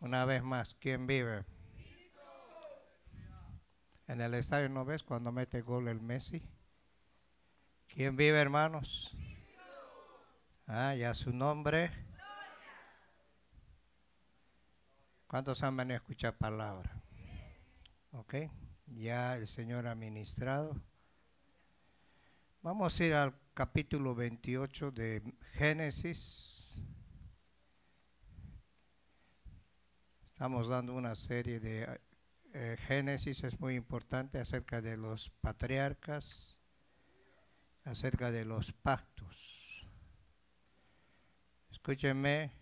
Una vez más, ¿quién vive? En el estadio no ves cuando mete gol el Messi. ¿Quién vive, hermanos? Ah, ya su nombre. ¿Cuántos han venido a escuchar palabra? Ok, ya el Señor ha ministrado. Vamos a ir al capítulo 28 de Génesis. Estamos dando una serie de eh, Génesis, es muy importante, acerca de los patriarcas, acerca de los pactos. Escúchenme,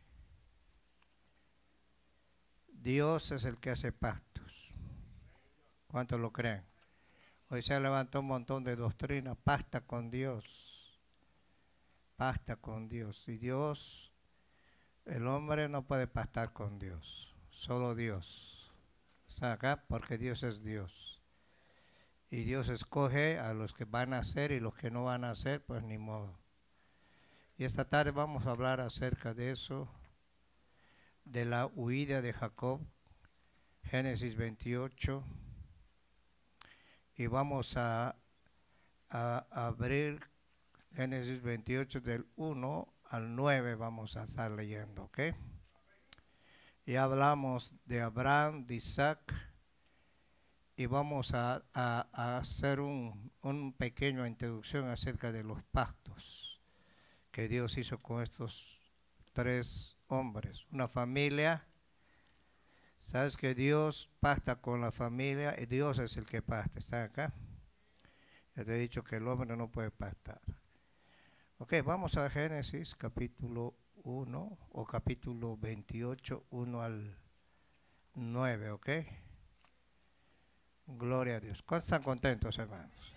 Dios es el que hace pactos. ¿Cuántos lo creen? Hoy se levantó un montón de doctrina, pasta con Dios, pasta con Dios. Y Dios, el hombre no puede pactar con Dios solo Dios. Está acá porque Dios es Dios. Y Dios escoge a los que van a hacer y los que no van a hacer, pues ni modo. Y esta tarde vamos a hablar acerca de eso, de la huida de Jacob, Génesis 28. Y vamos a, a abrir Génesis 28 del 1 al 9, vamos a estar leyendo, ¿ok? Ya hablamos de Abraham, de Isaac, y vamos a, hacer un, un pequeño introducción acerca de los pactos que Dios hizo con estos tres hombres. Una familia, sabes que Dios pacta con la familia y Dios es el que pacta, ¿está acá? Ya te he dicho que el hombre no puede pactar. Ok, vamos a Génesis capítulo 1 o capítulo 28, 1 al 9, ¿ok? Gloria a Dios. ¿Cuántos están contentos, hermanos?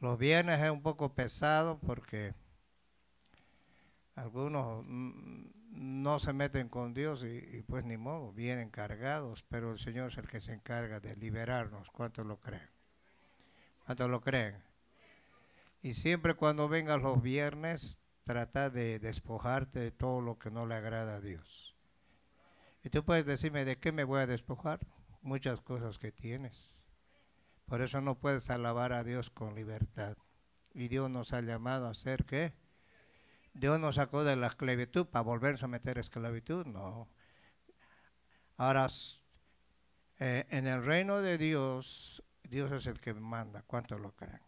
Los viernes es un poco pesado porque algunos mm, no se meten con Dios y, y, pues ni modo, vienen cargados, pero el Señor es el que se encarga de liberarnos. ¿Cuántos lo creen? ¿Cuántos lo creen? Y siempre cuando vengan los viernes, trata de despojarte de todo lo que no le agrada a Dios. Y tú puedes decirme, ¿de qué me voy a despojar? Muchas cosas que tienes. Por eso no puedes alabar a Dios con libertad. Y Dios nos ha llamado a hacer qué? Dios nos sacó de la esclavitud para volver a meter esclavitud, no. Ahora, eh, en el reino de Dios, Dios es el que manda, ¿cuánto lo creen?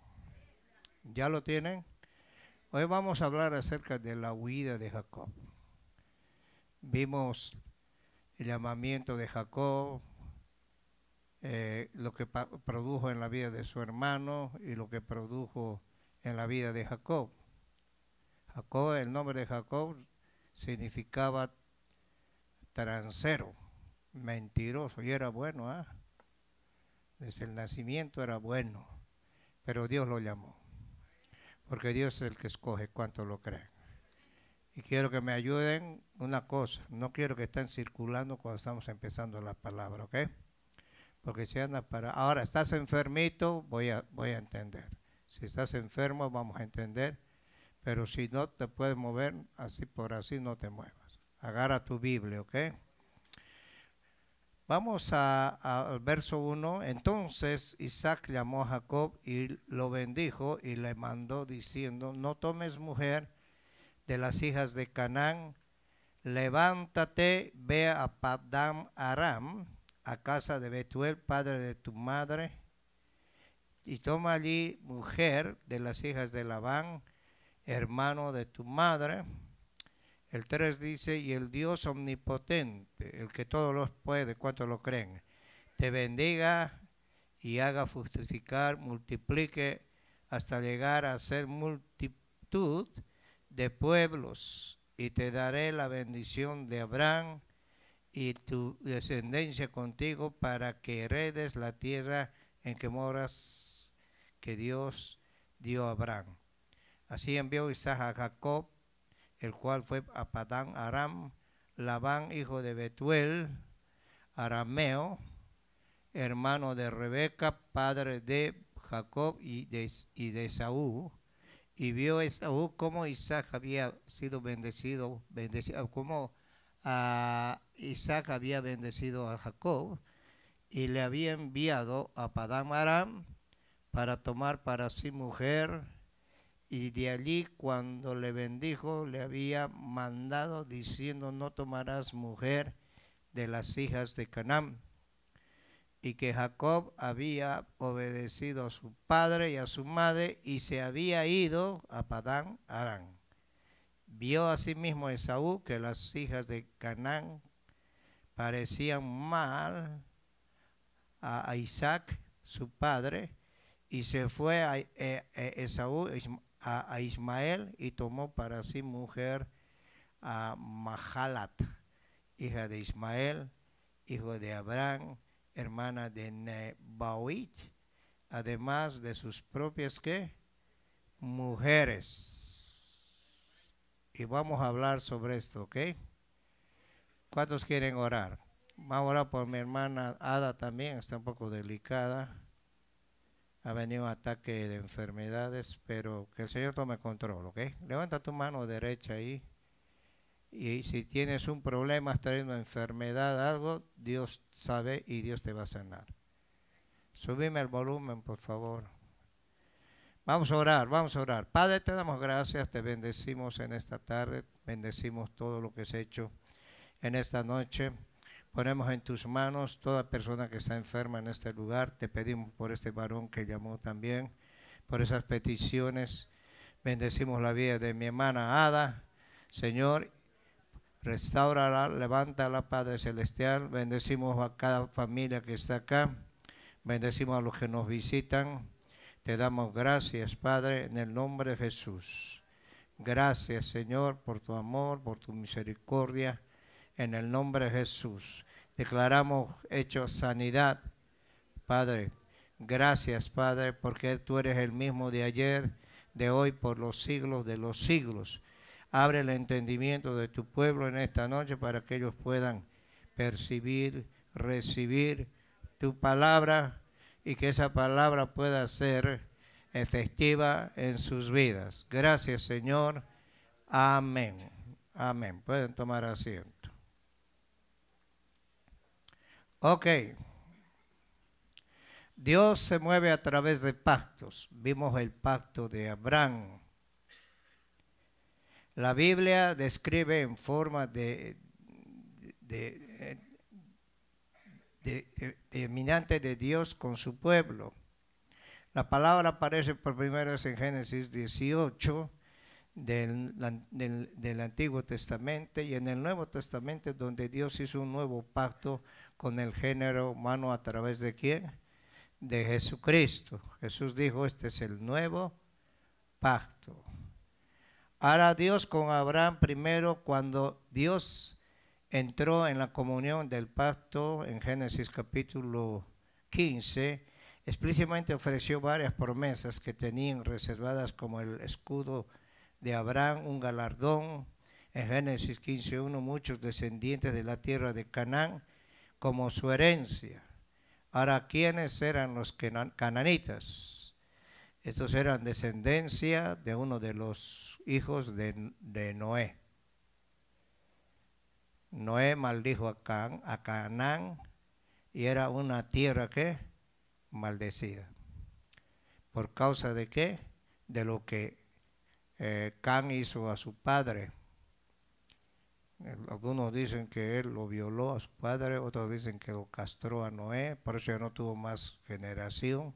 ¿Ya lo tienen? Hoy vamos a hablar acerca de la huida de Jacob. Vimos el llamamiento de Jacob, eh, lo que produjo en la vida de su hermano y lo que produjo en la vida de Jacob. Jacob, el nombre de Jacob significaba transero, mentiroso, y era bueno, ¿ah? desde el nacimiento era bueno, pero Dios lo llamó porque Dios es el que escoge cuánto lo creen. Y quiero que me ayuden una cosa, no quiero que estén circulando cuando estamos empezando la palabra, ¿ok? Porque si andas para... Ahora, estás enfermito, voy a, voy a entender. Si estás enfermo, vamos a entender. Pero si no te puedes mover, así por así no te muevas. Agarra tu Biblia, ¿ok? Vamos al verso 1. Entonces Isaac llamó a Jacob y lo bendijo y le mandó diciendo, no tomes mujer de las hijas de Canaán, levántate, ve a Padam Aram, a casa de Betuel, padre de tu madre, y toma allí mujer de las hijas de Labán, hermano de tu madre, el 3 dice, y el Dios omnipotente, el que todos los puede, ¿cuánto lo creen, te bendiga y haga fructificar, multiplique hasta llegar a ser multitud de pueblos, y te daré la bendición de Abraham y tu descendencia contigo para que heredes la tierra en que moras, que Dios dio a Abraham. Así envió Isaac a Jacob el cual fue a Padán Aram, Labán, hijo de Betuel, arameo, hermano de Rebeca, padre de Jacob y de, y de Saúl, y vio Esaú cómo Isaac había sido bendecido, bendecido cómo a ah, Isaac había bendecido a Jacob y le había enviado a Padán Aram para tomar para sí mujer y de allí cuando le bendijo le había mandado diciendo no tomarás mujer de las hijas de Canaán y que Jacob había obedecido a su padre y a su madre y se había ido a Padán Arán. Vio asimismo Esaú que las hijas de Canaán parecían mal a Isaac, su padre, y se fue a eh, eh, Esaú a, Ismael y tomó para sí mujer a Mahalat, hija de Ismael, hijo de Abraham, hermana de Nebaoit, además de sus propias ¿qué? mujeres. Y vamos a hablar sobre esto, ¿ok? ¿Cuántos quieren orar? Vamos a orar por mi hermana Ada también, está un poco delicada ha venido un ataque de enfermedades, pero que el Señor tome control, ¿ok? Levanta tu mano derecha ahí. Y si tienes un problema, estás teniendo enfermedad, algo, Dios sabe y Dios te va a sanar. Subime el volumen, por favor. Vamos a orar, vamos a orar. Padre, te damos gracias, te bendecimos en esta tarde, bendecimos todo lo que has hecho en esta noche. Ponemos en tus manos toda persona que está enferma en este lugar. Te pedimos por este varón que llamó también, por esas peticiones. Bendecimos la vida de mi hermana Ada. Señor, levanta levántala, Padre Celestial. Bendecimos a cada familia que está acá. Bendecimos a los que nos visitan. Te damos gracias, Padre, en el nombre de Jesús. Gracias, Señor, por tu amor, por tu misericordia, en el nombre de Jesús declaramos hecho sanidad. Padre, gracias, Padre, porque tú eres el mismo de ayer, de hoy, por los siglos de los siglos. Abre el entendimiento de tu pueblo en esta noche para que ellos puedan percibir, recibir tu palabra y que esa palabra pueda ser efectiva en sus vidas. Gracias, Señor. Amén. Amén. Pueden tomar asiento. Ok. Dios se mueve a través de pactos. Vimos el pacto de Abraham. La Biblia describe en forma de, de, de, de Dios con su pueblo. La palabra aparece por primera vez en Génesis 18 del, del Antiguo Testamento y en el Nuevo Testamento donde Dios hizo un nuevo pacto con el género humano a través de quién? De Jesucristo. Jesús dijo, este es el nuevo pacto. Ahora Dios con Abraham primero cuando Dios entró en la comunión del pacto en Génesis capítulo 15, explícitamente ofreció varias promesas que tenían reservadas como el escudo de Abraham, un galardón. En Génesis 15.1 muchos descendientes de la tierra de Canaán como su herencia. Ahora, ¿quiénes eran los cananitas? Estos eran descendencia de uno de los hijos de, Noé. Noé maldijo a, Canaán y era una tierra que maldecida. ¿Por causa de qué? De lo que eh, Can hizo a su padre. Algunos dicen que él lo violó a su padre, otros dicen que lo castró a Noé, por eso ya no tuvo más generación.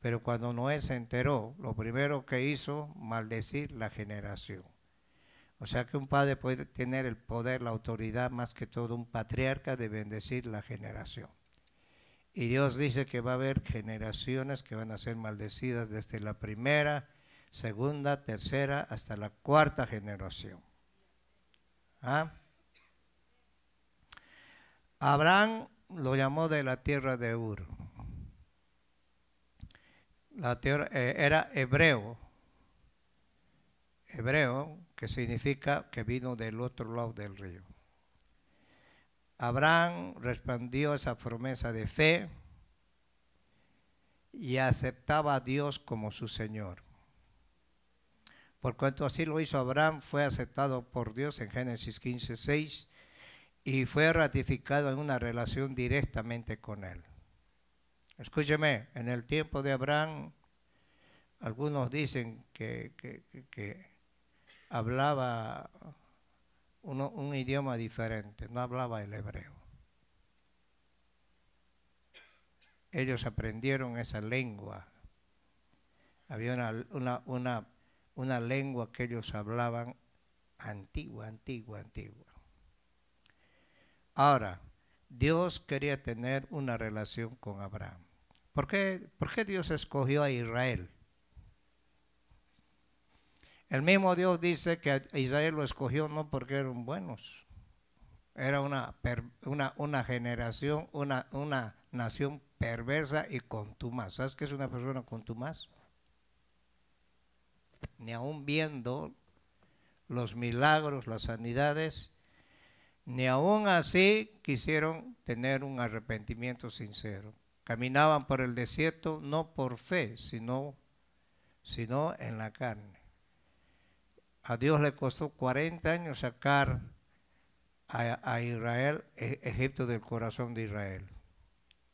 Pero cuando Noé se enteró, lo primero que hizo, maldecir la generación. O sea que un padre puede tener el poder, la autoridad, más que todo un patriarca, de bendecir la generación. Y Dios dice que va a haber generaciones que van a ser maldecidas desde la primera, segunda, tercera, hasta la cuarta generación. ¿Ah? Abraham lo llamó de la tierra de Ur. La tierra, eh, era hebreo, hebreo que significa que vino del otro lado del río. Abraham respondió esa promesa de fe y aceptaba a Dios como su Señor. Por cuanto así lo hizo Abraham, fue aceptado por Dios en Génesis 15, 6 y fue ratificado en una relación directamente con él. Escúcheme, en el tiempo de Abraham, algunos dicen que, hablaba un idioma diferente, no hablaba el hebreo. Ellos aprendieron esa lengua. Había una, una una lengua que ellos hablaban antigua, antigua, antigua. Ahora, Dios quería tener una relación con Abraham. ¿Por qué, Dios escogió a Israel? El mismo Dios dice que Israel lo escogió no porque eran buenos. Era una, una, generación, una, una nación perversa y contumaz. ¿Sabes qué es una persona contumaz? ni aún viendo los milagros, las sanidades, ni aun así quisieron tener un arrepentimiento sincero. Caminaban por el desierto no por fe, sino, sino en la carne. A Dios le costó 40 años sacar a, Israel, e, Egipto del corazón de Israel.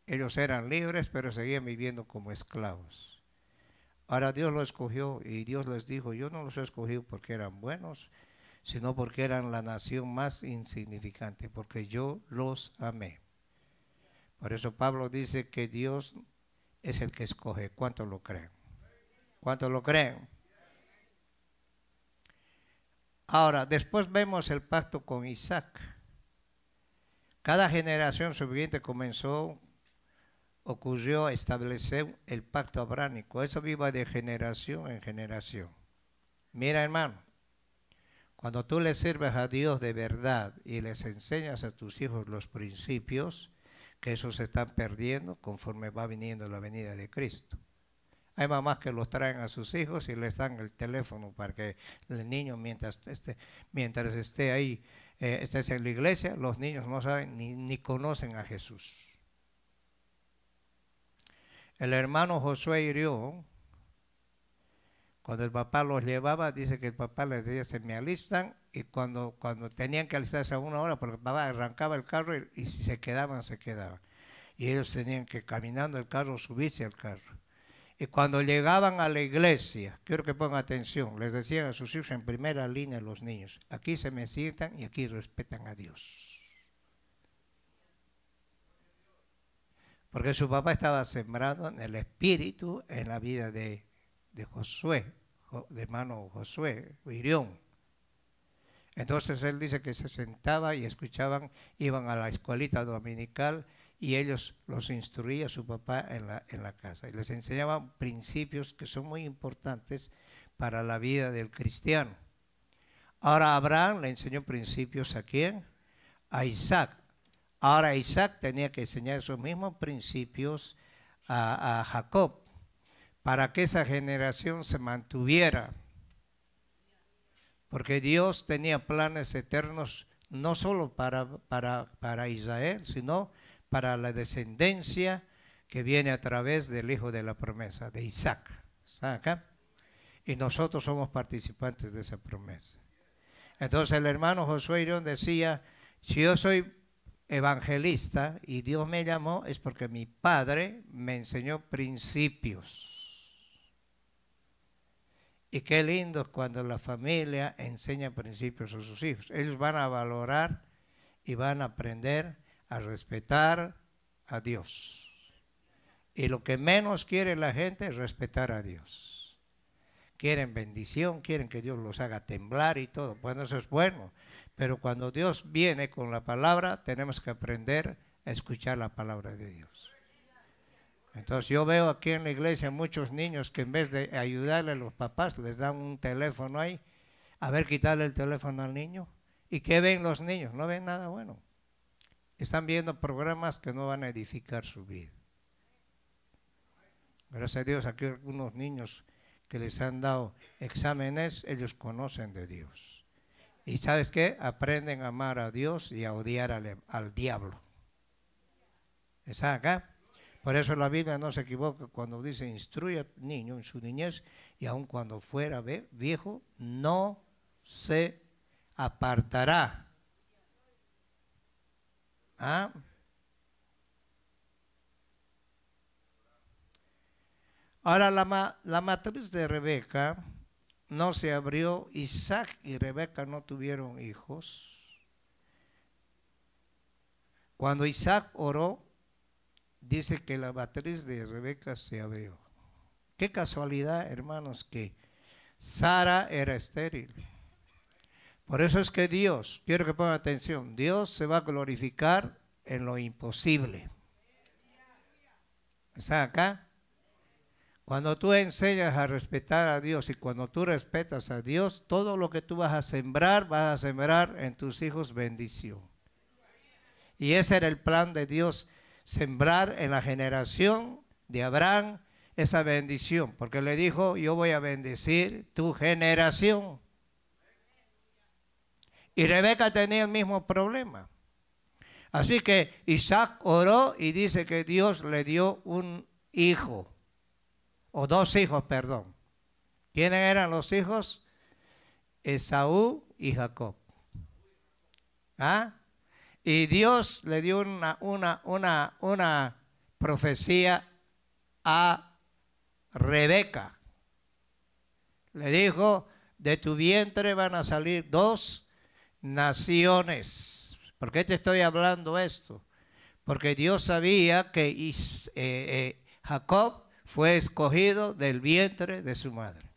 Ellos eran libres, pero seguían viviendo como esclavos. Ahora Dios lo escogió y Dios les dijo, yo no los he escogido porque eran buenos, sino porque eran la nación más insignificante, porque yo los amé. Por eso Pablo dice que Dios es el que escoge. ¿Cuántos lo creen? ¿Cuántos lo creen? Ahora, después vemos el pacto con Isaac. Cada generación subsiguiente comenzó ocurrió establecer el pacto abránico. Eso viva de generación en generación. Mira, hermano, cuando tú le sirves a Dios de verdad y les enseñas a tus hijos los principios, que esos se están perdiendo conforme va viniendo la venida de Cristo. Hay mamás que los traen a sus hijos y les dan el teléfono para que el niño, mientras esté, mientras esté ahí, eh, en la iglesia, los niños no saben ni conocen a Jesús. El hermano Josué hirió. Cuando el papá los llevaba, dice que el papá les decía, se me alistan, y cuando, cuando tenían que alistarse a una hora, porque el papá arrancaba el carro y, si se quedaban, se quedaban. Y ellos tenían que caminando el carro, subirse al carro. Y cuando llegaban a la iglesia, quiero que pongan atención, les decían a sus hijos en primera línea los niños, aquí se me sientan y aquí respetan a Dios. porque su papá estaba sembrado en el espíritu, en la vida de, Josué, de hermano Josué, Irión. Entonces él dice que se sentaba y escuchaban, iban a la escuelita dominical y ellos los instruía su papá en la, en la casa. Y les enseñaban principios que son muy importantes para la vida del cristiano. Ahora Abraham le enseñó principios a quién? A Isaac. Ahora Isaac tenía que enseñar esos mismos principios a, Jacob para que esa generación se mantuviera. Porque Dios tenía planes eternos no solo para, para, para Israel, sino para la descendencia que viene a través del hijo de la promesa, de Isaac. ¿Está acá? Y nosotros somos participantes de esa promesa. Entonces el hermano Josué Irón decía, si yo soy evangelista y Dios me llamó es porque mi padre me enseñó principios. Y qué lindo cuando la familia enseña principios a sus hijos. Ellos van a valorar y van a aprender a respetar a Dios. Y lo que menos quiere la gente es respetar a Dios. Quieren bendición, quieren que Dios los haga temblar y todo. Bueno, eso es bueno. Pero cuando Dios viene con la palabra, tenemos que aprender a escuchar la palabra de Dios. Entonces yo veo aquí en la iglesia muchos niños que en vez de ayudarle a los papás, les dan un teléfono ahí. A ver, quitarle el teléfono al niño. ¿Y qué ven los niños? No ven nada bueno. Están viendo programas que no van a edificar su vida. Gracias a Dios, aquí algunos niños que les han dado exámenes, ellos conocen de Dios. Y sabes qué? Aprenden a amar a Dios y a odiar al, diablo. ¿Está acá? Por eso la Biblia no se equivoca cuando dice instruye al niño en su niñez y aun cuando fuera viejo, no se apartará. ¿Ah? Ahora la, la matriz de Rebeca no se abrió, Isaac y Rebeca no tuvieron hijos. Cuando Isaac oró, dice que la matriz de Rebeca se abrió. Qué casualidad, hermanos, que Sara era estéril. Por eso es que Dios, quiero que pongan atención, Dios se va a glorificar en lo imposible. ¿Están acá? Cuando tú enseñas a respetar a Dios y cuando tú respetas a Dios, todo lo que tú vas a sembrar, vas a sembrar en tus hijos bendición. Y ese era el plan de Dios, sembrar en la generación de Abraham esa bendición, porque le dijo, yo voy a bendecir tu generación. Y Rebeca tenía el mismo problema. Así que Isaac oró y dice que Dios le dio un hijo o dos hijos, perdón. ¿Quiénes eran los hijos? Esaú y Jacob. ¿Ah? Y Dios le dio una, una, una, una profecía a Rebeca. Le dijo, de tu vientre van a salir dos naciones. ¿Por qué te estoy hablando esto? Porque Dios sabía que eh, eh, Jacob fue escogido del vientre de su madre.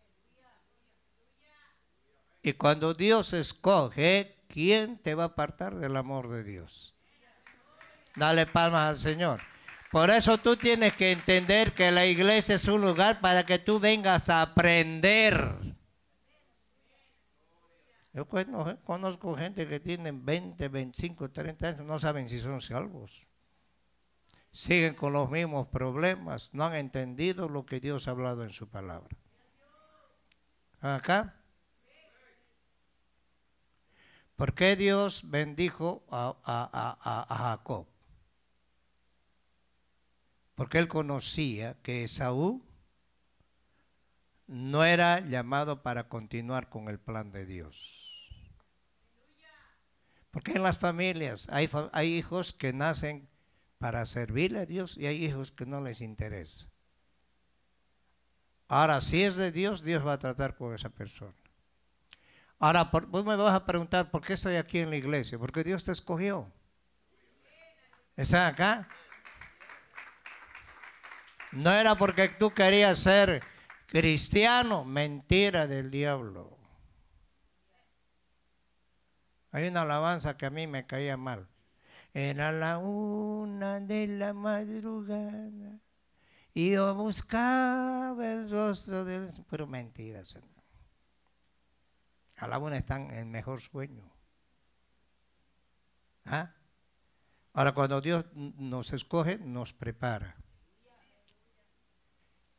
Y cuando Dios escoge, ¿quién te va a apartar del amor de Dios? Dale palmas al Señor. Por eso tú tienes que entender que la iglesia es un lugar para que tú vengas a aprender. Yo conozco gente que tienen 20, 25, 30 años, no saben si son salvos siguen con los mismos problemas, no han entendido lo que Dios ha hablado en su palabra. Acá. ¿Por qué Dios bendijo a, Jacob? Porque él conocía que Esaú no era llamado para continuar con el plan de Dios. Porque en las familias hay, hay hijos que nacen para servirle a Dios y hay hijos que no les interesa. Ahora, si es de Dios, Dios va a tratar con esa persona. Ahora, vos me vas a preguntar, ¿por qué estoy aquí en la iglesia? Porque Dios te escogió. ¿Estás acá? No era porque tú querías ser cristiano, mentira del diablo. Hay una alabanza que a mí me caía mal. Era la una de la madrugada y yo buscaba el rostro del... Pero A la una están en mejor sueño. ¿Ah? Ahora, cuando Dios nos escoge, nos prepara.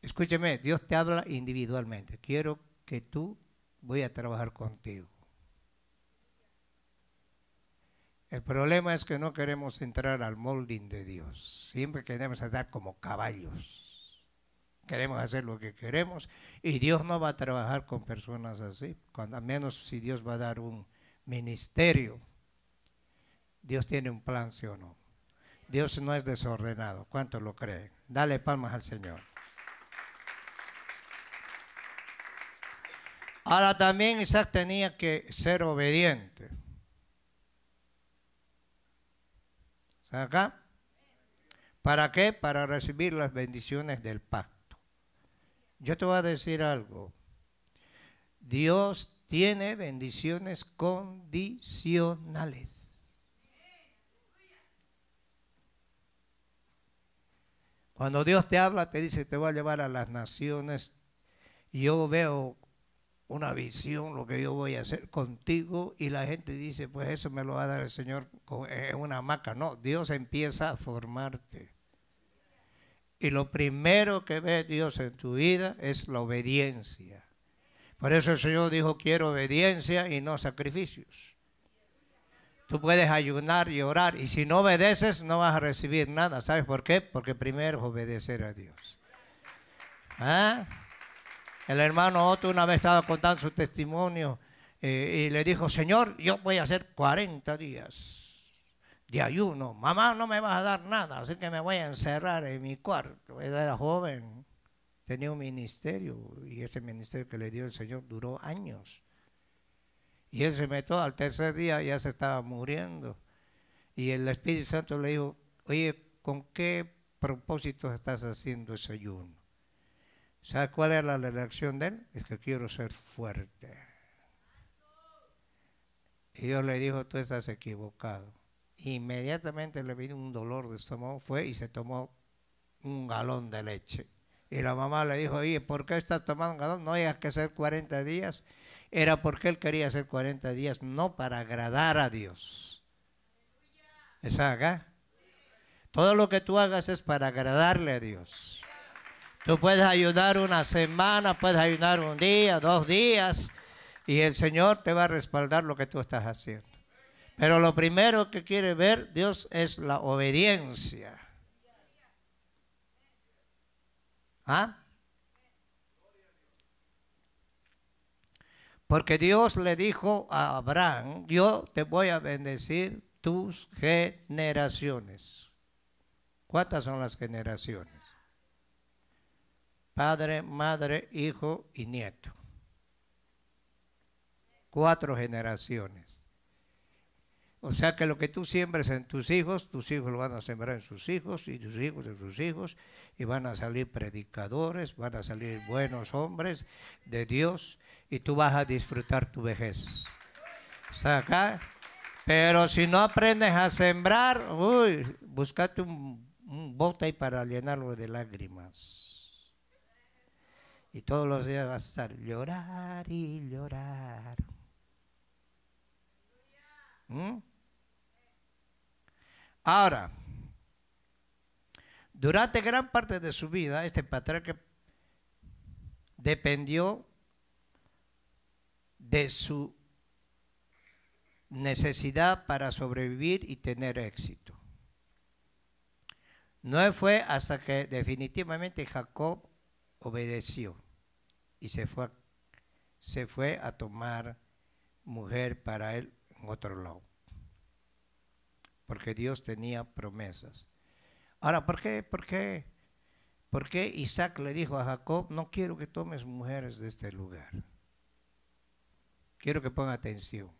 Escúcheme, Dios te habla individualmente. Quiero que tú voy a trabajar contigo. El problema es que no queremos entrar al molding de Dios. Siempre queremos estar como caballos. Queremos hacer lo que queremos y Dios no va a trabajar con personas así, a menos si Dios va a dar un ministerio. Dios tiene un plan, sí o no. Dios no es desordenado. ¿Cuántos lo creen? Dale palmas al Señor. Ahora también Isaac tenía que ser obediente. acá? ¿Para qué? Para recibir las bendiciones del pacto. Yo te voy a decir algo. Dios tiene bendiciones condicionales. Cuando Dios te habla, te dice, te voy a llevar a las naciones. Yo veo una visión, lo que yo voy a hacer contigo, y la gente dice, pues eso me lo va a dar el Señor en eh, una maca No, Dios empieza a formarte. Y lo primero que ve Dios en tu vida es la obediencia. Por eso el Señor dijo, quiero obediencia y no sacrificios. Tú puedes ayunar y orar, y si no obedeces no vas a recibir nada. ¿Sabes por qué? Porque primero obedecer a Dios. ¿Ah? El hermano Otto una vez estaba contando su testimonio eh, y le dijo, Señor, yo voy a hacer 40 días de ayuno. Mamá, no me vas a dar nada, así que me voy a encerrar en mi cuarto. Él era joven, tenía un ministerio y ese ministerio que le dio el Señor duró años. Y él se metió al tercer día, ya se estaba muriendo. Y el Espíritu Santo le dijo, oye, ¿con qué propósito estás haciendo ese ayuno? ¿Sabe cuál era la reacción de él? Es que quiero ser fuerte. Y Dios le dijo, tú estás equivocado. Inmediatamente le vino un dolor de estómago, fue y se tomó un galón de leche. Y la mamá le dijo, oye, ¿por qué estás tomando un galón? No hay que hacer 40 días. Era porque él quería hacer 40 días, no para agradar a Dios. ¿Es acá? Todo lo que tú hagas es para agradarle a Dios. Tú puedes ayudar una semana, puedes ayudar un día, dos días, y el Señor te va a respaldar lo que tú estás haciendo. Pero lo primero que quiere ver Dios es la obediencia. ¿Ah? Porque Dios le dijo a Abraham, yo te voy a bendecir tus generaciones. ¿Cuántas son las generaciones? Padre, madre, hijo y nieto. Cuatro generaciones. O sea que lo que tú siembres en tus hijos, tus hijos lo van a sembrar en sus hijos y tus hijos en sus hijos y van a salir predicadores, van a salir buenos hombres de Dios y tú vas a disfrutar tu vejez. O pero si no aprendes a sembrar, uy, búscate un, un bote para llenarlo de lágrimas. Y todos los días vas a estar llorar y llorar. ¿Mm? Ahora, durante gran parte de su vida, este patriarca dependió de su necesidad para sobrevivir y tener éxito. No fue hasta que definitivamente Jacob obedeció y se fue, se fue a tomar mujer para él en otro lado. Porque Dios tenía promesas. Ahora, ¿por qué? ¿Por qué? ¿Por qué Isaac le dijo a Jacob, no quiero que tomes mujeres de este lugar? Quiero que ponga atención.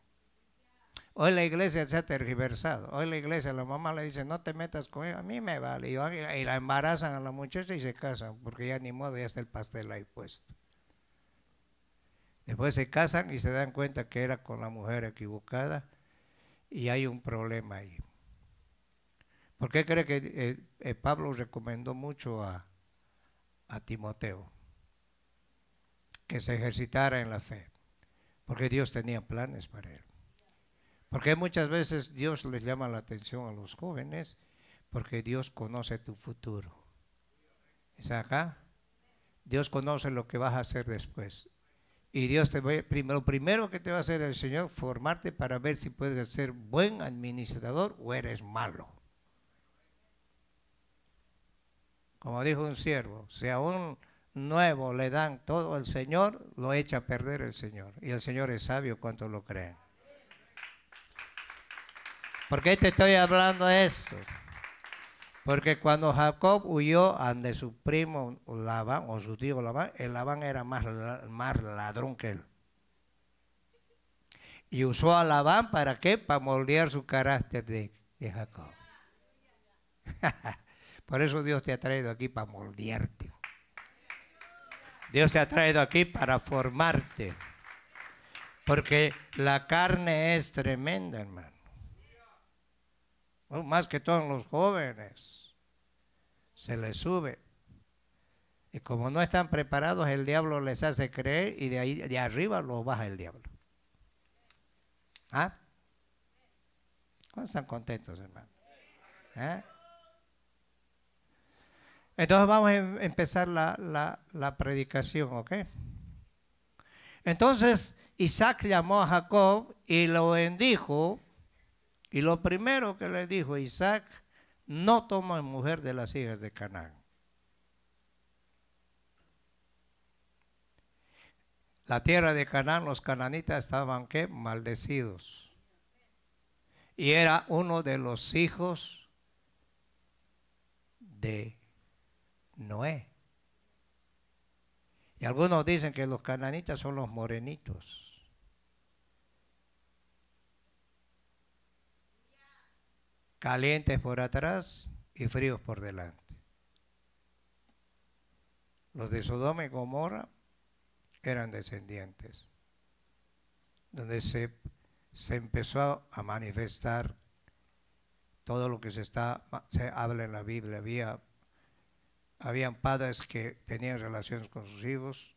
Hoy la iglesia se ha tergiversado. Hoy la iglesia, la mamá le dice, no te metas con ella, a mí me vale. Y la embarazan a la muchacha y se casan, porque ya ni modo, ya está el pastel ahí puesto. Después se casan y se dan cuenta que era con la mujer equivocada y hay un problema ahí. ¿Por qué cree que eh, eh, Pablo recomendó mucho a, a Timoteo que se ejercitara en la fe? Porque Dios tenía planes para él. Porque muchas veces Dios les llama la atención a los jóvenes porque Dios conoce tu futuro. ¿Es acá? Dios conoce lo que vas a hacer después. Y Dios te va, primero, lo primero que te va a hacer el Señor, formarte para ver si puedes ser buen administrador o eres malo. Como dijo un siervo, si a un nuevo le dan todo al Señor, lo echa a perder el Señor. Y el Señor es sabio cuanto lo creen. Porque te estoy hablando de esto. Porque cuando Jacob huyó ante su primo Labán o su tío Labán, el Labán era más, ladrón que él. Y usó a Labán para qué? Para moldear su carácter de, de Jacob. Por eso Dios te ha traído aquí para moldearte. Dios te ha traído aquí para formarte. Porque la carne es tremenda, hermano más que todos los jóvenes, se les sube. Y como no están preparados, el diablo les hace creer y de ahí de arriba lo baja el diablo. ¿Ah? ¿Cuántos están contentos, hermano? ¿Eh? Entonces vamos a em, empezar la, la predicación, ¿ok? Entonces Isaac llamó a Jacob y lo bendijo y lo primero que le dijo Isaac, no toma mujer de las hijas de Canaán. La tierra de Canaán, los cananitas estaban ¿qué? maldecidos. Y era uno de los hijos de Noé. Y algunos dicen que los cananitas son los morenitos. calientes por atrás y fríos por delante. Los de Sodoma y Gomorra eran descendientes, donde se, se empezó a manifestar todo lo que se, está, se habla en la Biblia. Había, habían padres que tenían relaciones con sus hijos,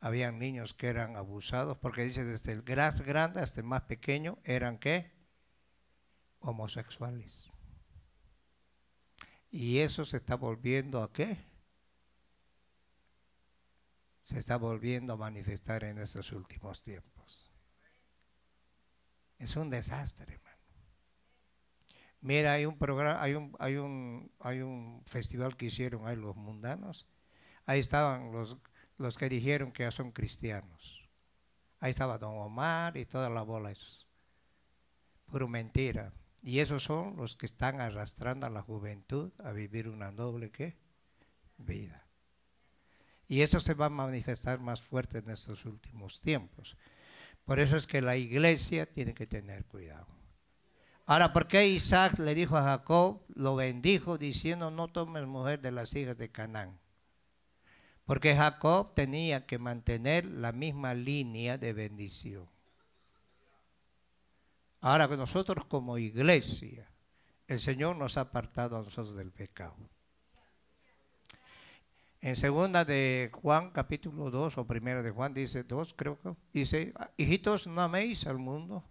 habían niños que eran abusados, porque dice desde el más grande hasta el más pequeño eran qué? homosexuales. Y eso se está volviendo a qué? Se está volviendo a manifestar en estos últimos tiempos. Es un desastre, hermano. Mira, hay un programa, hay un, hay un, hay un festival que hicieron ahí los mundanos. Ahí estaban los, los que dijeron que ya son cristianos. Ahí estaba Don Omar y toda la bola. Eso. Puro mentira. Y esos son los que están arrastrando a la juventud a vivir una noble vida. Y eso se va a manifestar más fuerte en estos últimos tiempos. Por eso es que la iglesia tiene que tener cuidado. Ahora, ¿por qué Isaac le dijo a Jacob, lo bendijo diciendo, no tomes mujer de las hijas de Canaán? Porque Jacob tenía que mantener la misma línea de bendición. Ahora nosotros como iglesia, el Señor nos ha apartado a nosotros del pecado. En segunda de Juan, capítulo 2, o primero de Juan, dice 2, creo que, dice, hijitos, no améis al mundo,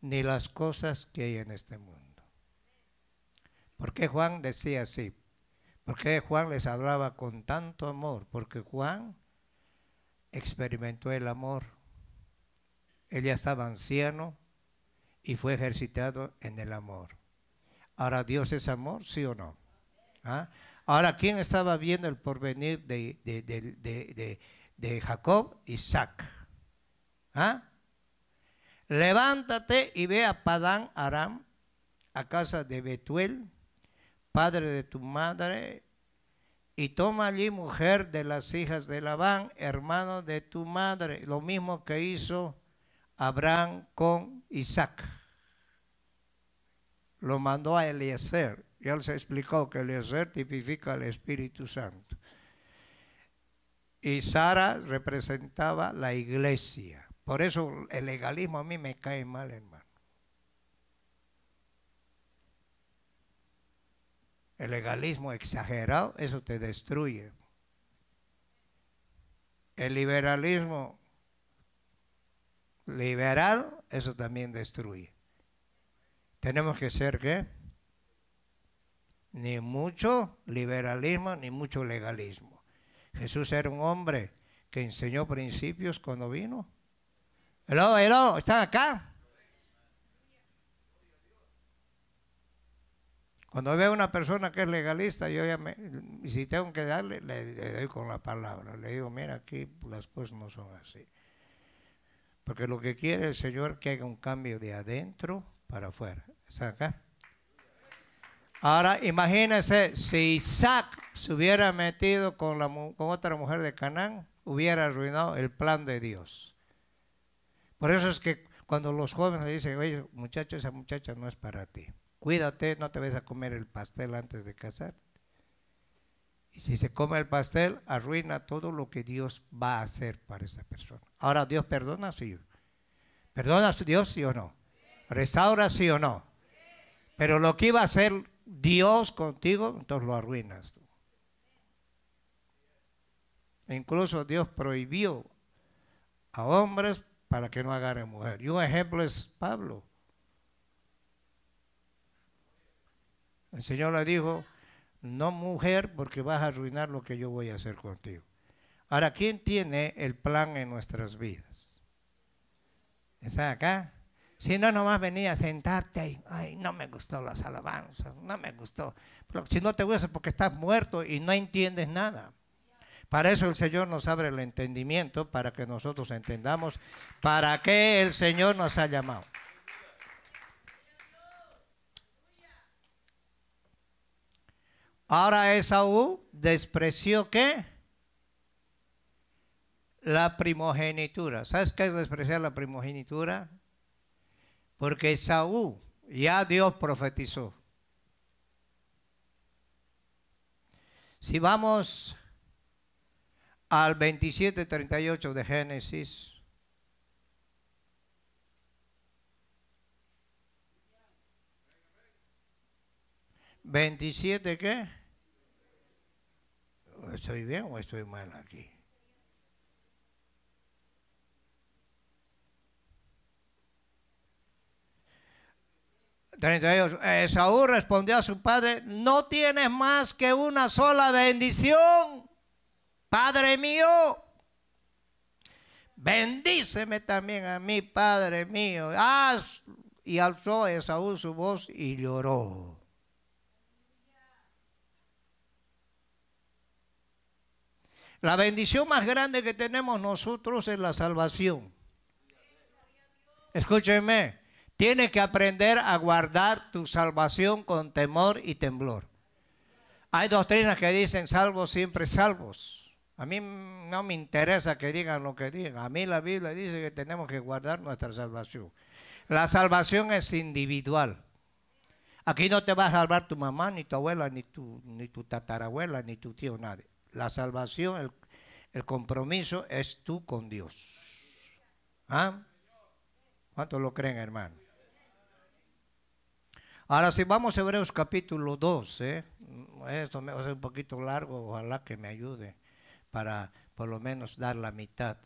ni las cosas que hay en este mundo. ¿Por qué Juan decía así? ¿Por qué Juan les hablaba con tanto amor? Porque Juan experimentó el amor. Él ya estaba anciano, y fue ejercitado en el amor. Ahora, ¿Dios es amor? ¿Sí o no? ¿Ah? Ahora, ¿quién estaba viendo el porvenir de, Jacob? Isaac. ¿Ah? Levántate y ve a Padán Aram, a casa de Betuel, padre de tu madre, y toma allí mujer de las hijas de Labán, hermano de tu madre, lo mismo que hizo Abraham con Isaac. Lo mandó a Eliezer. él se explicó que Eliezer tipifica al Espíritu Santo. Y Sara representaba la iglesia. Por eso el legalismo a mí me cae mal, hermano. El legalismo exagerado, eso te destruye. El liberalismo liberal eso también destruye. Tenemos que ser qué? Ni mucho liberalismo, ni mucho legalismo. Jesús era un hombre que enseñó principios cuando vino. Hello, hello, ¿están acá? Cuando veo a una persona que es legalista, yo ya me, si tengo que darle, le doy con la palabra. Le digo, mira, aquí las cosas no son así. Porque lo que quiere el Señor es que haga un cambio de adentro para afuera. ¿Está acá? Ahora imagínense si Isaac se hubiera metido con, otra mujer de Canaán, hubiera arruinado el plan de Dios. Por eso es que cuando los jóvenes dicen, oye, muchacho, esa muchacha no es para ti. Cuídate, no te vayas a comer el pastel antes de casar. Y si se come el pastel, arruina todo lo que Dios va a hacer para esa persona. Ahora, ¿Dios perdona? Sí. ¿Perdona a Dios? Sí o no. ¿Restaura? Sí o no. Pero lo que iba a hacer Dios contigo, entonces lo arruinas. tú. Incluso Dios prohibió a hombres para que no agarren mujer. Y un ejemplo es Pablo. El Señor le dijo, no mujer, porque vas a arruinar lo que yo voy a hacer contigo. Ahora, ¿quién tiene el plan en nuestras vidas? ¿Está acá? Si no, nomás venía a sentarte ahí. ay, no me gustó las alabanzas, no me gustó. si no te gusta porque estás muerto y no entiendes nada. Para eso el Señor nos abre el entendimiento, para que nosotros entendamos para qué el Señor nos ha llamado. Ahora Esaú despreció qué? La primogenitura. ¿Sabes qué es despreciar la primogenitura? Porque Esaú ya Dios profetizó. Si vamos al 27:38 de Génesis, ¿27 qué? ¿Estoy bien o estoy mal aquí? Esaú eh, respondió a su padre, no tienes más que una sola bendición, Padre mío. Bendíceme también a mí, Padre mío. Y alzó Esaú su voz y lloró. La bendición más grande que tenemos nosotros es la salvación. Escúcheme, tienes que aprender a guardar tu salvación con temor y temblor. Hay doctrinas que dicen salvos siempre salvos. A mí no me interesa que digan lo que digan. A mí la Biblia dice que tenemos que guardar nuestra salvación. La salvación es individual. Aquí no te va a salvar tu mamá, ni tu abuela, ni tu, ni tu tatarabuela, ni tu tío, nadie la salvación, el, compromiso es tú con Dios. ¿Ah? ¿Cuántos lo creen, hermano? Ahora, si vamos a Hebreos capítulo 12, esto me va a ser un poquito largo, ojalá que me ayude para por lo menos dar la mitad.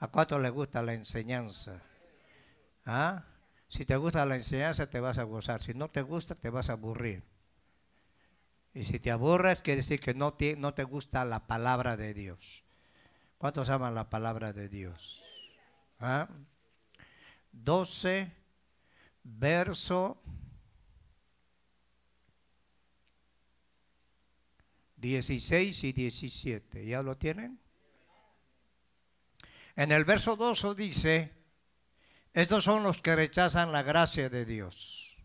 ¿A cuánto le gusta la enseñanza? ¿Ah? Si te gusta la enseñanza, te vas a gozar. Si no te gusta, te vas a aburrir. Y si te aburres, quiere decir que no te, no te gusta la palabra de Dios. ¿Cuántos aman la palabra de Dios? 12, ¿Ah? verso 16 y 17. ¿Ya lo tienen? En el verso 12 dice, estos son los que rechazan la gracia de Dios.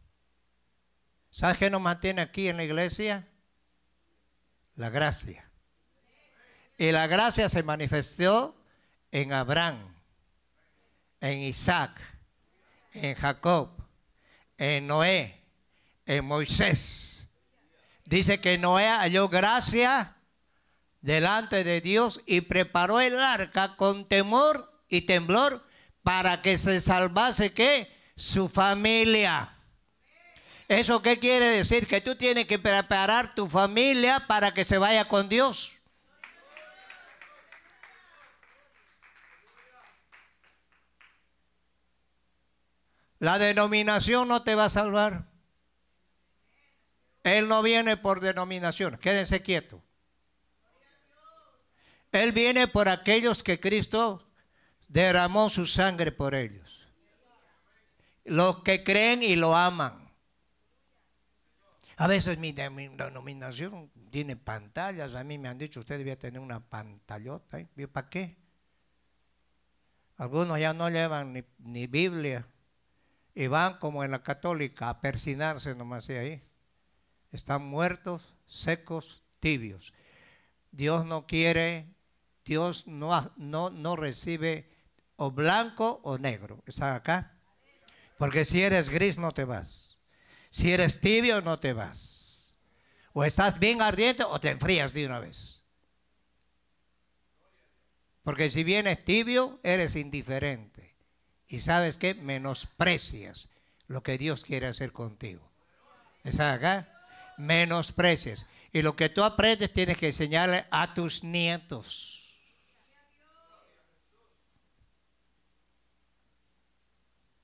¿Sabes qué nos mantiene aquí en la iglesia? la gracia. Y la gracia se manifestó en Abraham, en Isaac, en Jacob, en Noé, en Moisés. Dice que Noé halló gracia delante de Dios y preparó el arca con temor y temblor para que se salvase que su familia. ¿Eso qué quiere decir? Que tú tienes que preparar tu familia para que se vaya con Dios. La denominación no te va a salvar. Él no viene por denominación, quédense quieto Él viene por aquellos que Cristo derramó su sangre por ellos. Los que creen y lo aman. A veces mi, denominación tiene pantallas, a mí me han dicho, usted debía tener una pantallota, ¿eh? para qué? Algunos ya no llevan ni, Biblia y van como en la católica a persinarse nomás ahí. Están muertos, secos, tibios. Dios no quiere, Dios no, no, no recibe o blanco o negro. ¿Están acá? Porque si eres gris no te vas. Si eres tibio, no te vas. O estás bien ardiente o te enfrías de una vez. Porque si vienes tibio, eres indiferente. Y sabes que menosprecias lo que Dios quiere hacer contigo. ¿Estás acá? Menosprecias. Y lo que tú aprendes tienes que enseñarle a tus nietos.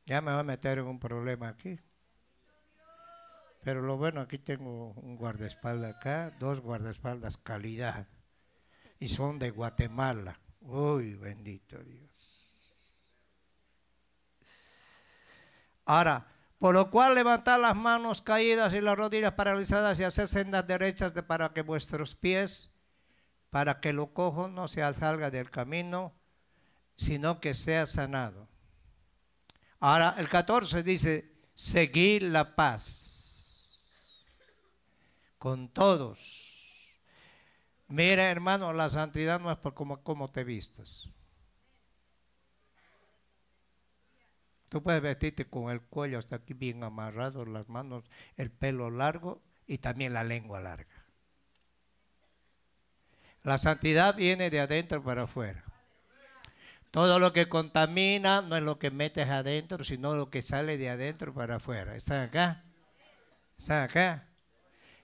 Ya me va a meter en un problema aquí. Pero lo bueno, aquí tengo un guardaespaldas acá, dos guardaespaldas calidad. Y son de Guatemala. Uy, bendito Dios. Ahora, por lo cual levantad las manos caídas y las rodillas paralizadas y hacer sendas derechas para que vuestros pies, para que lo cojo no se salga del camino, sino que sea sanado. Ahora, el 14 dice, seguir la paz con todos. Mira, hermano, la santidad no es por cómo, te vistas. Tú puedes vestirte con el cuello hasta aquí bien amarrado, las manos, el pelo largo y también la lengua larga. La santidad viene de adentro para afuera. Todo lo que contamina no es lo que metes adentro, sino lo que sale de adentro para afuera. ¿Están acá? ¿Están acá?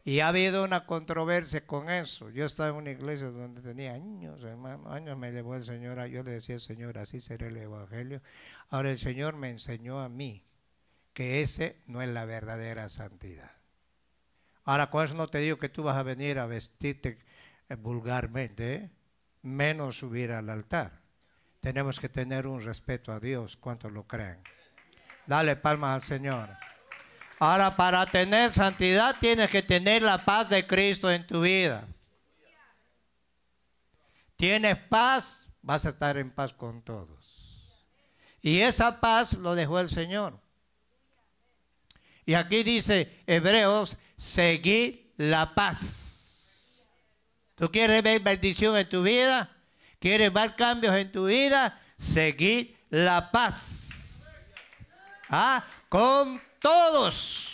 Y ha habido una controversia con eso. Yo estaba en una iglesia donde tenía años, hermano, años me llevó el Señor, yo le decía, Señor, así será el Evangelio. Ahora el Señor me enseñó a mí que ese no es la verdadera santidad. Ahora con eso no te digo que tú vas a venir a vestirte eh, vulgarmente, ¿eh? menos subir al altar. Tenemos que tener un respeto a Dios, cuanto lo crean. Dale palmas al Señor. Ahora, para tener santidad tienes que tener la paz de Cristo en tu vida. Tienes paz, vas a estar en paz con todos. Y esa paz lo dejó el Señor. Y aquí dice Hebreos, seguí la paz. ¿Tú quieres ver bendición en tu vida? ¿Quieres ver cambios en tu vida? Seguí la paz. ¿Ah? Con todos.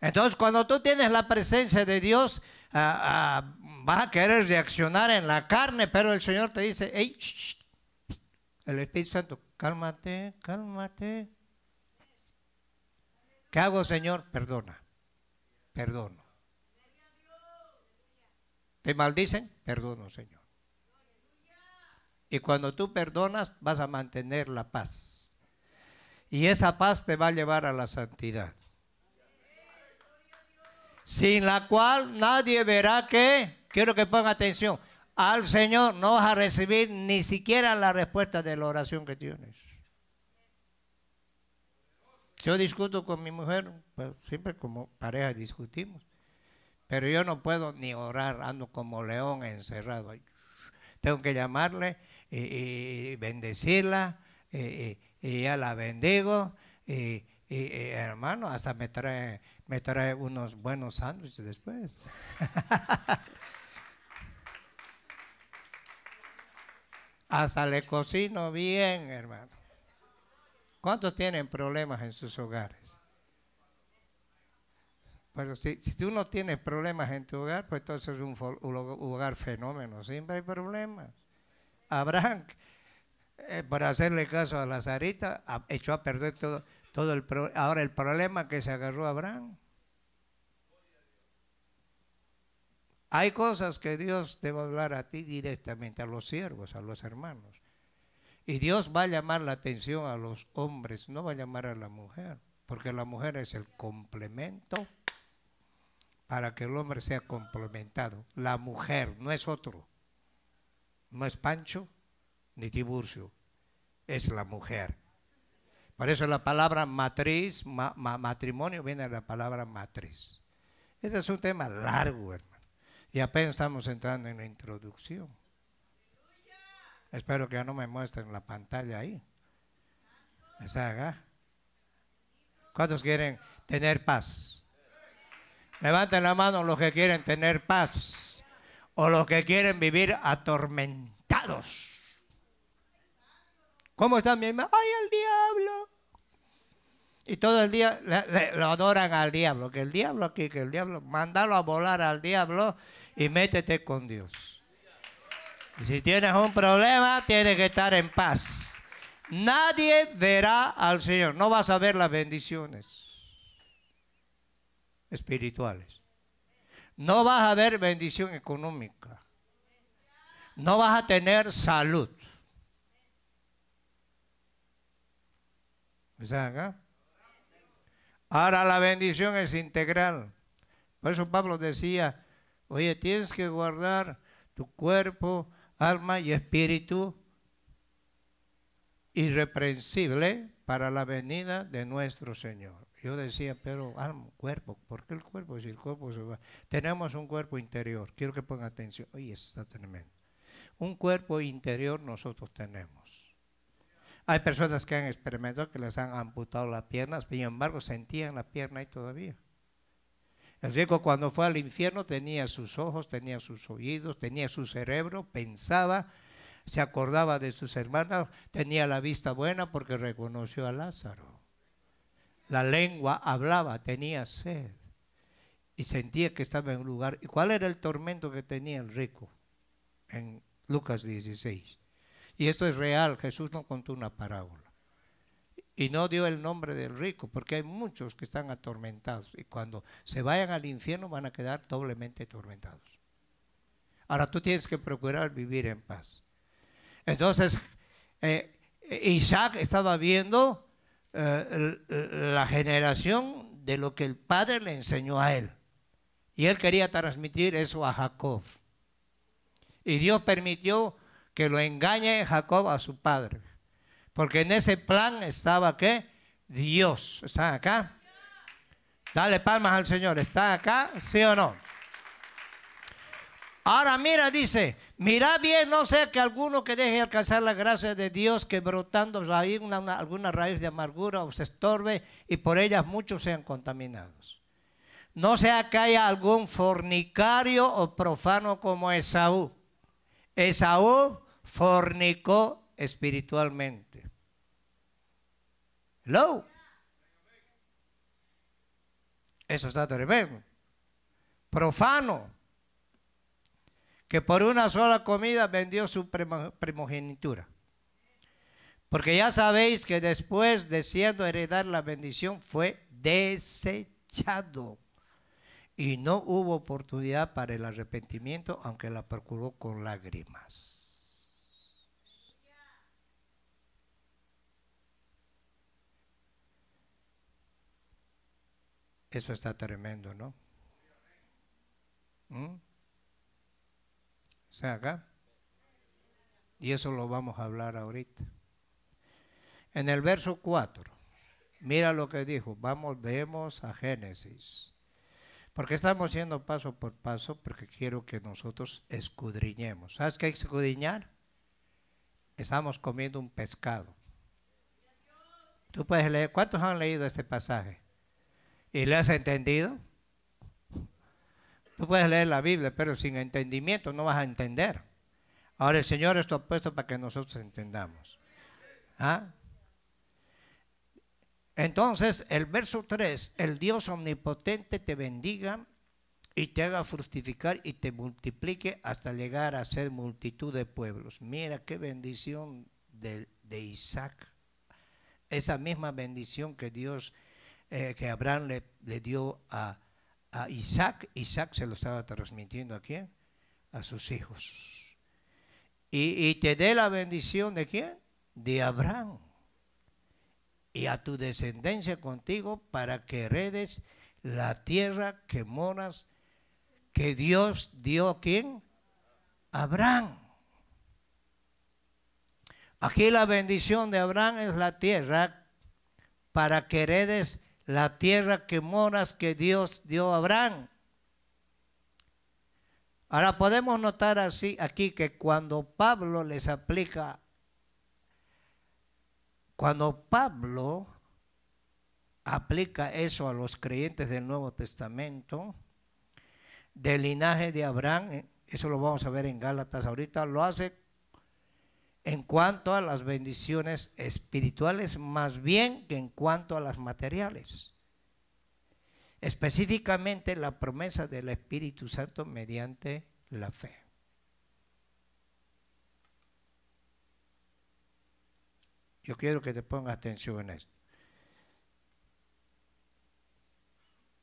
Entonces, cuando tú tienes la presencia de Dios, ah, ah, vas a querer reaccionar en la carne, pero el Señor te dice, el Espíritu Santo, cálmate, cálmate. ¿Qué hago, Señor? Perdona, perdono. ¿Te maldicen? Perdono, Señor. Y cuando tú perdonas, vas a mantener la paz. Y esa paz te va a llevar a la santidad. Sin la cual nadie verá que, quiero que pongan atención, al Señor no vas a recibir ni siquiera la respuesta de la oración que tienes. Yo discuto con mi mujer, pues, siempre como pareja discutimos, pero yo no puedo ni orar, ando como león encerrado. Tengo que llamarle y, bendecirla. y, eh, eh, y ya la bendigo y, hermano, hasta me trae, me trae unos buenos sándwiches después. hasta le cocino bien, hermano. ¿Cuántos tienen problemas en sus hogares? Pero si, tú no tienes problemas en tu hogar, pues entonces es un, hogar fenómeno. Siempre hay problemas. Abraham eh, para hacerle caso a la zarita, echó a perder todo, todo el problema. ahora el problema que se agarró Abraham. Hay cosas que Dios te va a hablar a ti directamente, a los siervos, a los hermanos. Y Dios va a llamar la atención a los hombres, no va a llamar a la mujer, porque la mujer es el complemento para que el hombre sea complementado. La mujer no es otro, no es Pancho, ni Tiburcio, es la mujer. Por eso la palabra matriz, matrimonio, viene de la palabra matriz. ese es un tema largo, hermano. Y apenas estamos entrando en la introducción. Espero que ya no me muestren la pantalla ahí. Está acá. ¿Cuántos quieren tener paz? Levanten la mano los que quieren tener paz o los que quieren vivir atormentados. ¿Cómo está mi hermano? ¡Ay, el diablo! Y todo el día lo adoran al diablo, que el diablo aquí, que el diablo, mandalo a volar al diablo y métete con Dios. Y si tienes un problema, tienes que estar en paz. Nadie verá al Señor, no vas a ver las bendiciones espirituales. No vas a ver bendición económica. No vas a tener salud. Ahora la bendición es integral. Por eso Pablo decía, oye, tienes que guardar tu cuerpo, alma y espíritu irreprensible para la venida de nuestro Señor. Yo decía, pero alma, cuerpo, ¿por qué el cuerpo? Si el cuerpo Tenemos un cuerpo interior, quiero que pongan atención. Oye, está tremendo. Un cuerpo interior nosotros tenemos. Hay personas que han experimentado que les han amputado las piernas, sin embargo sentían la pierna ahí todavía. El rico cuando fue al infierno tenía sus ojos, tenía sus oídos, tenía su cerebro, pensaba, se acordaba de sus hermanas, tenía la vista buena porque reconoció a Lázaro. La lengua hablaba, tenía sed y sentía que estaba en un lugar. ¿Y cuál era el tormento que tenía el rico? En Lucas 16 y esto es real, Jesús no contó una parábola. Y no dio el nombre del rico, porque hay muchos que están atormentados y cuando se vayan al infierno van a quedar doblemente atormentados. Ahora tú tienes que procurar vivir en paz. Entonces, eh, Isaac estaba viendo eh, la generación de lo que el padre le enseñó a él. Y él quería transmitir eso a Jacob. Y Dios permitió que lo engañe Jacob a su padre. Porque en ese plan estaba que. Dios. está acá? Dale palmas al Señor. está acá? ¿Sí o no? Ahora mira, dice, mira bien, no sea que alguno que deje alcanzar la gracia de Dios, que brotando ahí una, alguna raíz de amargura o se estorbe y por ellas muchos sean contaminados. No sea que haya algún fornicario o profano como Esaú. Esaú fornicó espiritualmente. ¿Lo? Eso está tremendo. Profano. Que por una sola comida vendió su primogenitura. Porque ya sabéis que después, deseando heredar la bendición, fue desechado. Y no hubo oportunidad para el arrepentimiento, aunque la procuró con lágrimas. Eso está tremendo, ¿no? ¿Mm? acá? Y eso lo vamos a hablar ahorita. En el verso 4, mira lo que dijo. Vamos, vemos a Génesis. Porque estamos yendo paso por paso, porque quiero que nosotros escudriñemos. ¿Sabes qué escudriñar? Estamos comiendo un pescado. Tú puedes leer, ¿cuántos han leído este pasaje? ¿Y le has entendido? Tú puedes leer la Biblia, pero sin entendimiento no vas a entender. Ahora el Señor está ha puesto para que nosotros entendamos. ¿Ah? Entonces, el verso 3, el Dios omnipotente te bendiga y te haga fructificar y te multiplique hasta llegar a ser multitud de pueblos. Mira qué bendición de, de Isaac. Esa misma bendición que Dios eh, que Abraham le, dio a, Isaac, Isaac se lo estaba transmitiendo a quién? A sus hijos. Y, y te dé la bendición de quién? De Abraham. Y a tu descendencia contigo para que heredes la tierra que monas que Dios dio a quién? Abraham. Aquí la bendición de Abraham es la tierra para que heredes la tierra que moras que Dios dio a Abraham. Ahora podemos notar así aquí que cuando Pablo les aplica, cuando Pablo aplica eso a los creyentes del Nuevo Testamento, del linaje de Abraham, eh, eso lo vamos a ver en Gálatas ahorita, lo hace en cuanto a las bendiciones espirituales más bien que en cuanto a las materiales. Específicamente la promesa del Espíritu Santo mediante la fe. Yo quiero que te pongas atención en esto.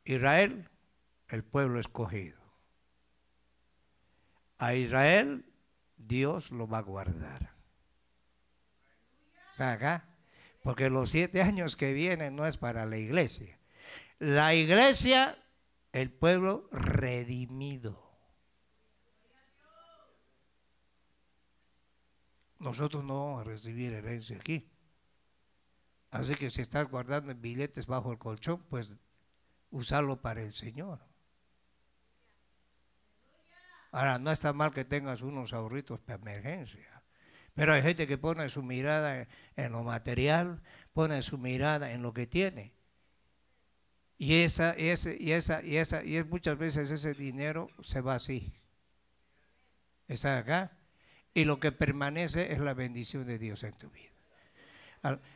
Israel, el pueblo escogido. A Israel Dios lo va a guardar. ¿Está acá? Porque los siete años que vienen no es para la iglesia. La iglesia, el pueblo redimido. Nosotros no vamos a recibir herencia aquí. Así que si estás guardando billetes bajo el colchón, pues usarlo para el Señor. Ahora, no está mal que tengas unos ahorritos para emergencia. Pero hay gente que pone su mirada en lo material, pone su mirada en lo que tiene. Y esa, y esa, y esa, y esa, y muchas veces ese dinero se va así. Está acá. Y lo que permanece es la bendición de Dios en tu vida.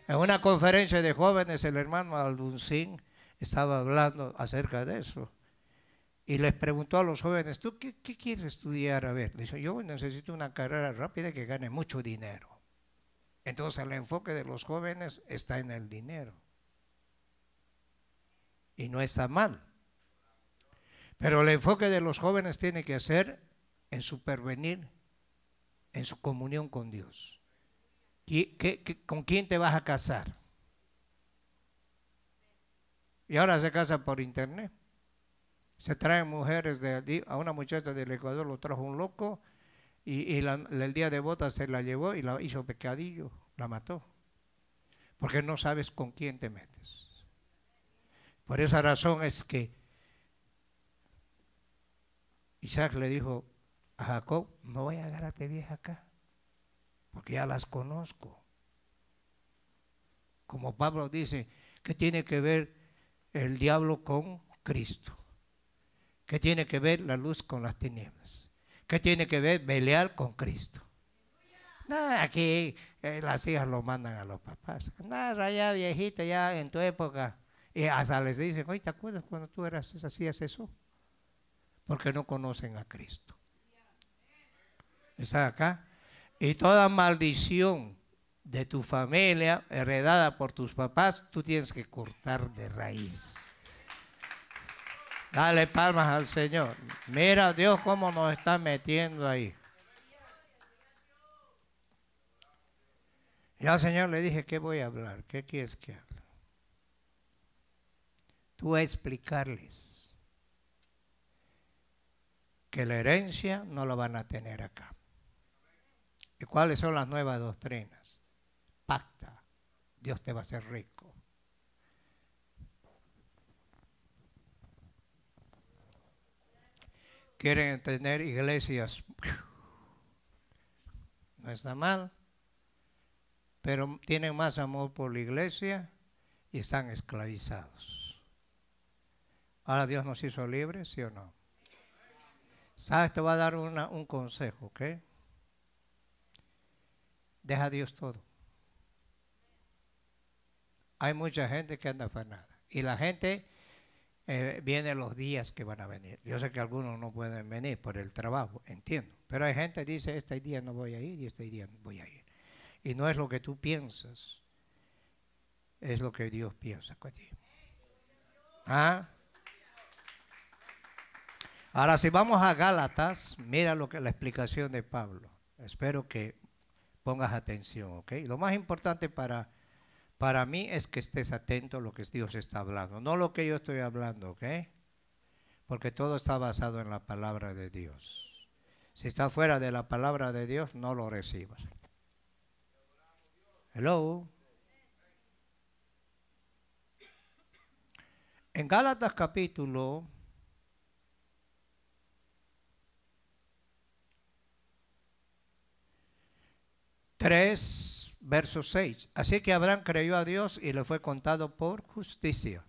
En una conferencia de jóvenes, el hermano Alduncín estaba hablando acerca de eso y les preguntó a los jóvenes, ¿tú qué, quieres estudiar? A ver, le dijo, yo necesito una carrera rápida que gane mucho dinero. Entonces el enfoque de los jóvenes está en el dinero. Y no está mal. Pero el enfoque de los jóvenes tiene que ser en su pervenir, en su comunión con Dios. con quién te vas a casar? Y ahora se casa por internet. Se traen mujeres de a una muchacha del Ecuador lo trajo un loco y, el día de bota se la llevó y la hizo pecadillo, la mató. Porque no sabes con quién te metes. Por esa razón es que Isaac le dijo a Jacob, no voy a agarrarte vieja acá, porque ya las conozco. Como Pablo dice, que tiene que ver el diablo con Cristo? ¿Qué tiene que ver la luz con las tinieblas? ¿Qué tiene que ver pelear con Cristo? Nada, aquí eh, las hijas lo mandan a los papás. Nada, ya viejita, ya en tu época. Y hasta les dicen, oye, ¿te acuerdas cuando tú eras, hacías eso? Porque no conocen a Cristo. ¿Está acá? Y toda maldición de tu familia, heredada por tus papás, tú tienes que cortar de raíz. Dale palmas al Señor. Mira Dios cómo nos está metiendo ahí. Ya al Señor le dije, ¿qué voy a hablar? ¿Qué quieres que hable? Tú a explicarles que la herencia no la van a tener acá. ¿Y cuáles son las nuevas doctrinas? Pacta. Dios te va a hacer rico. quieren tener iglesias. No está mal, pero tienen más amor por la iglesia y están esclavizados. Ahora Dios nos hizo libres, ¿sí o no? Sabes, te voy a dar un consejo, ¿ok? Deja a Dios todo. Hay mucha gente que anda afanada. Y la gente eh, vienen los días que van a venir. Yo sé que algunos no pueden venir por el trabajo, entiendo. Pero hay gente que dice, este día no voy a ir y este día no voy a ir. Y no es lo que tú piensas, es lo que Dios piensa contigo. ¿Ah? Ahora, si vamos a Gálatas, mira lo que, la explicación de Pablo. Espero que pongas atención, ¿ok? Lo más importante para para mí es que estés atento a lo que Dios está hablando, no lo que yo estoy hablando, ¿ok? Porque todo está basado en la palabra de Dios. Si está fuera de la palabra de Dios, no lo recibas. Hello. En Gálatas capítulo 3 verso 6. Así que Abraham creyó a Dios y le fue contado por justicia.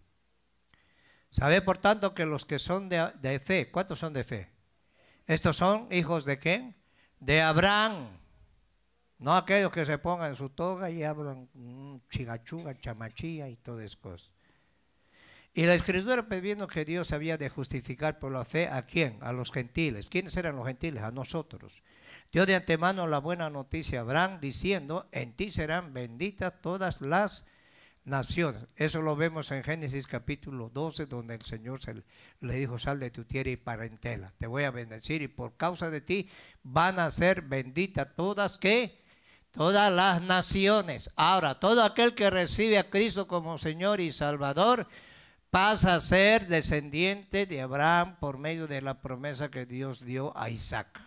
Sabe por tanto que los que son de, fe, ¿cuántos son de fe? Estos son hijos de quién? De Abraham. No aquellos que se pongan su toga y hablan mm, chigachuga, chamachía y todas esas cosas. Y la escritura pidiendo que Dios había de justificar por la fe a quién? A los gentiles. ¿Quiénes eran los gentiles? A nosotros dio de antemano la buena noticia a Abraham diciendo, en ti serán benditas todas las naciones. Eso lo vemos en Génesis capítulo 12, donde el Señor le dijo, sal de tu tierra y parentela, te voy a bendecir y por causa de ti van a ser benditas todas que todas las naciones. Ahora, todo aquel que recibe a Cristo como Señor y Salvador pasa a ser descendiente de Abraham por medio de la promesa que Dios dio a Isaac.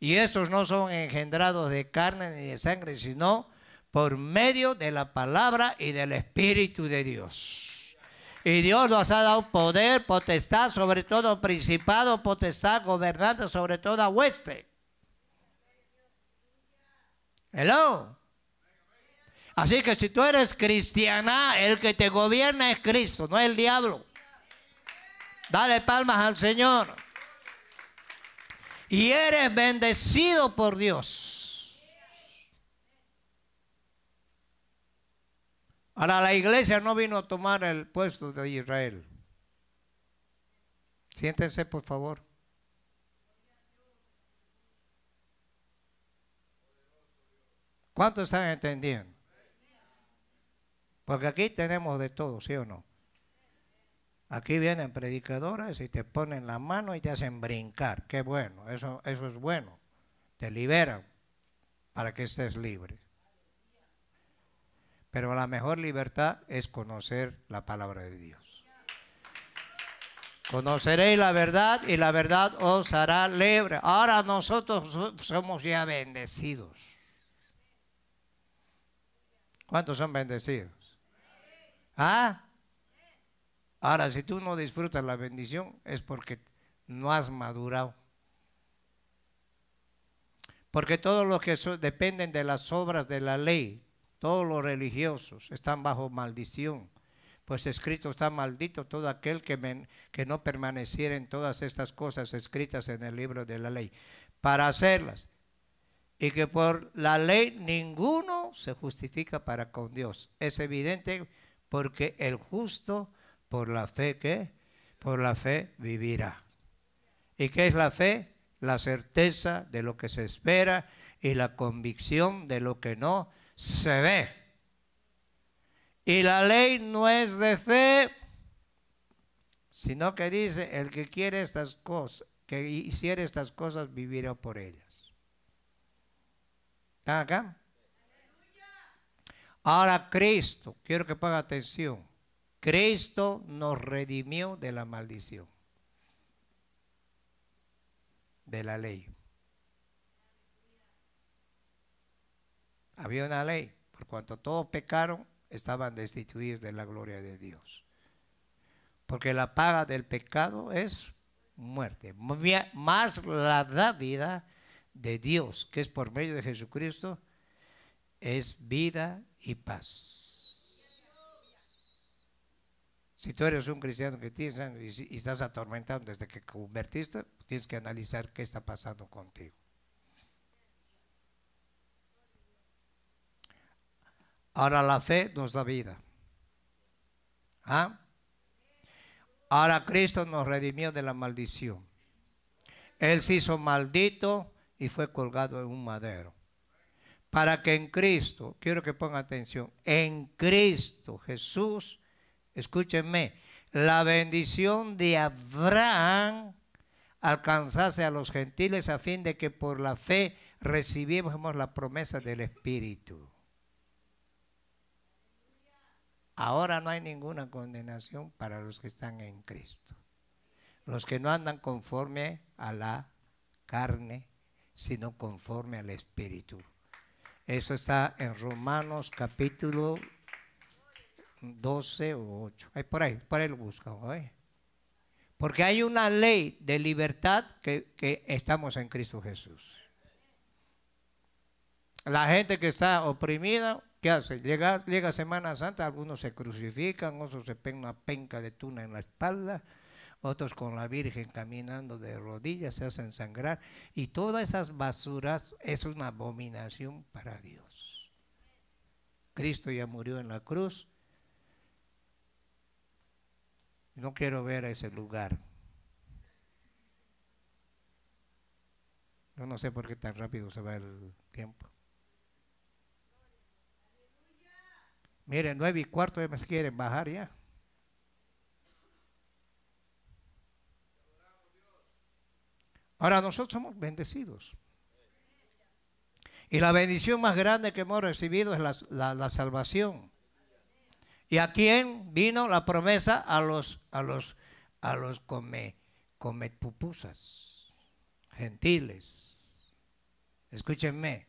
Y estos no son engendrados de carne ni de sangre, sino por medio de la palabra y del Espíritu de Dios. Y Dios nos ha dado poder, potestad, sobre todo principado, potestad, gobernante, sobre toda hueste. Hello. Así que si tú eres cristiana, el que te gobierna es Cristo, no es el diablo. Dale palmas al Señor y eres bendecido por Dios. Ahora la iglesia no vino a tomar el puesto de Israel. Siéntense por favor. ¿Cuántos están entendiendo? Porque aquí tenemos de todo, ¿sí o no? Aquí vienen predicadoras eh, y te ponen la mano y te hacen brincar. Qué bueno, eso, eso es bueno. Te liberan para que estés libre. Pero la mejor libertad es conocer la palabra de Dios. Conoceréis la verdad y la verdad os hará libre. Ahora nosotros somos ya bendecidos. ¿Cuántos son bendecidos? ¿Ah? Ahora, si tú no disfrutas la bendición, es porque no has madurado. Porque todos los que dependen de las obras de la ley, todos los religiosos están bajo maldición. Pues escrito está maldito todo aquel que, que no permaneciera en todas estas cosas escritas en el libro de la ley, para hacerlas. Y que por la ley ninguno se justifica para con Dios. Es evidente porque el justo por la fe, que Por la fe vivirá. ¿Y qué es la fe? La certeza de lo que se espera y la convicción de lo que no se ve. Y la ley no es de fe, sino que dice, el que quiere estas cosas, que hiciera estas cosas, vivirá por ellas. ¿Están acá? Ahora Cristo, quiero que pague atención. Cristo nos redimió de la maldición, de la ley. Había una ley, por cuanto todos pecaron, estaban destituidos de la gloria de Dios. Porque la paga del pecado es muerte, más la dádida de Dios, que es por medio de Jesucristo, es vida y paz. Si tú eres un cristiano que tienes y, estás atormentado desde que convertiste, tienes que analizar qué está pasando contigo. Ahora la fe nos da vida. ¿Ah? Ahora Cristo nos redimió de la maldición. Él se hizo maldito y fue colgado en un madero. Para que en Cristo, quiero que ponga atención, en Cristo Jesús escúchenme, la bendición de Abraham alcanzase a los gentiles a fin de que por la fe recibimos la promesa del Espíritu. Ahora no hay ninguna condenación para los que están en Cristo. Los que no andan conforme a la carne, sino conforme al Espíritu. Eso está en Romanos capítulo 12 o 8. por ahí, por ahí lo buscamos. Porque hay una ley de libertad que, estamos en Cristo Jesús. La gente que está oprimida, ¿qué hace? Llega, llega Semana Santa, algunos se crucifican, otros se pegan una penca de tuna en la espalda, otros con la Virgen caminando de rodillas se hacen sangrar. Y todas esas basuras es una abominación para Dios. Cristo ya murió en la cruz, No quiero ver ese lugar. Yo no sé por qué tan rápido se va el tiempo. Miren, nueve y cuarto ya me quieren bajar ya. Ahora nosotros somos bendecidos. Y la bendición más grande que hemos recibido es la, la salvación. ¿Y a quién vino la promesa? A los, a los, a los come, gentiles. Escúchenme,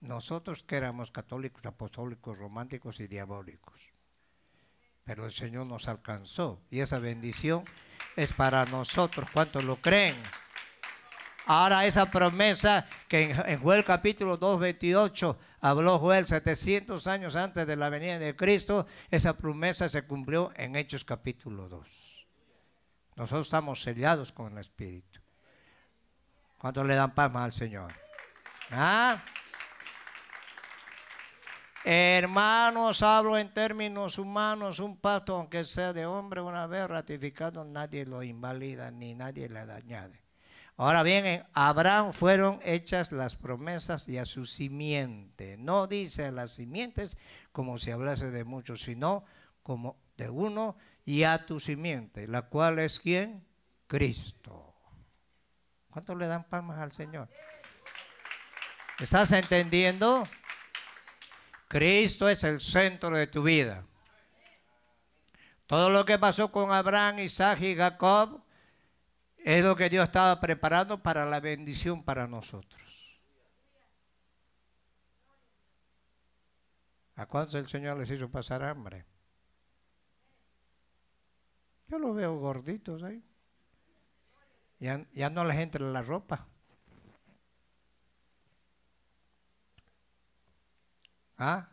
nosotros que éramos católicos, apostólicos, románticos y diabólicos. Pero el Señor nos alcanzó y esa bendición es para nosotros. ¿Cuántos lo creen? Ahora esa promesa que en, Joel capítulo 2, 28 habló Joel 700 años antes de la venida de Cristo, esa promesa se cumplió en Hechos capítulo 2. Nosotros estamos sellados con el Espíritu. Cuando le dan palmas al Señor? ¿Ah? Hermanos, hablo en términos humanos, un pacto, aunque sea de hombre, una vez ratificado, nadie lo invalida ni nadie le dañade. Ahora bien, en Abraham fueron hechas las promesas y a su simiente. No dice a las simientes como si hablase de muchos, sino como de uno y a tu simiente, la cual es quién? Cristo. ¿Cuántos le dan palmas al Señor? ¿Estás entendiendo? Cristo es el centro de tu vida. Todo lo que pasó con Abraham, Isaac y Jacob es lo que Dios estaba preparando para la bendición para nosotros. ¿A cuántos el Señor les hizo pasar hambre? Yo los veo gorditos ahí. Ya, ya no les entra la ropa. ¿Ah?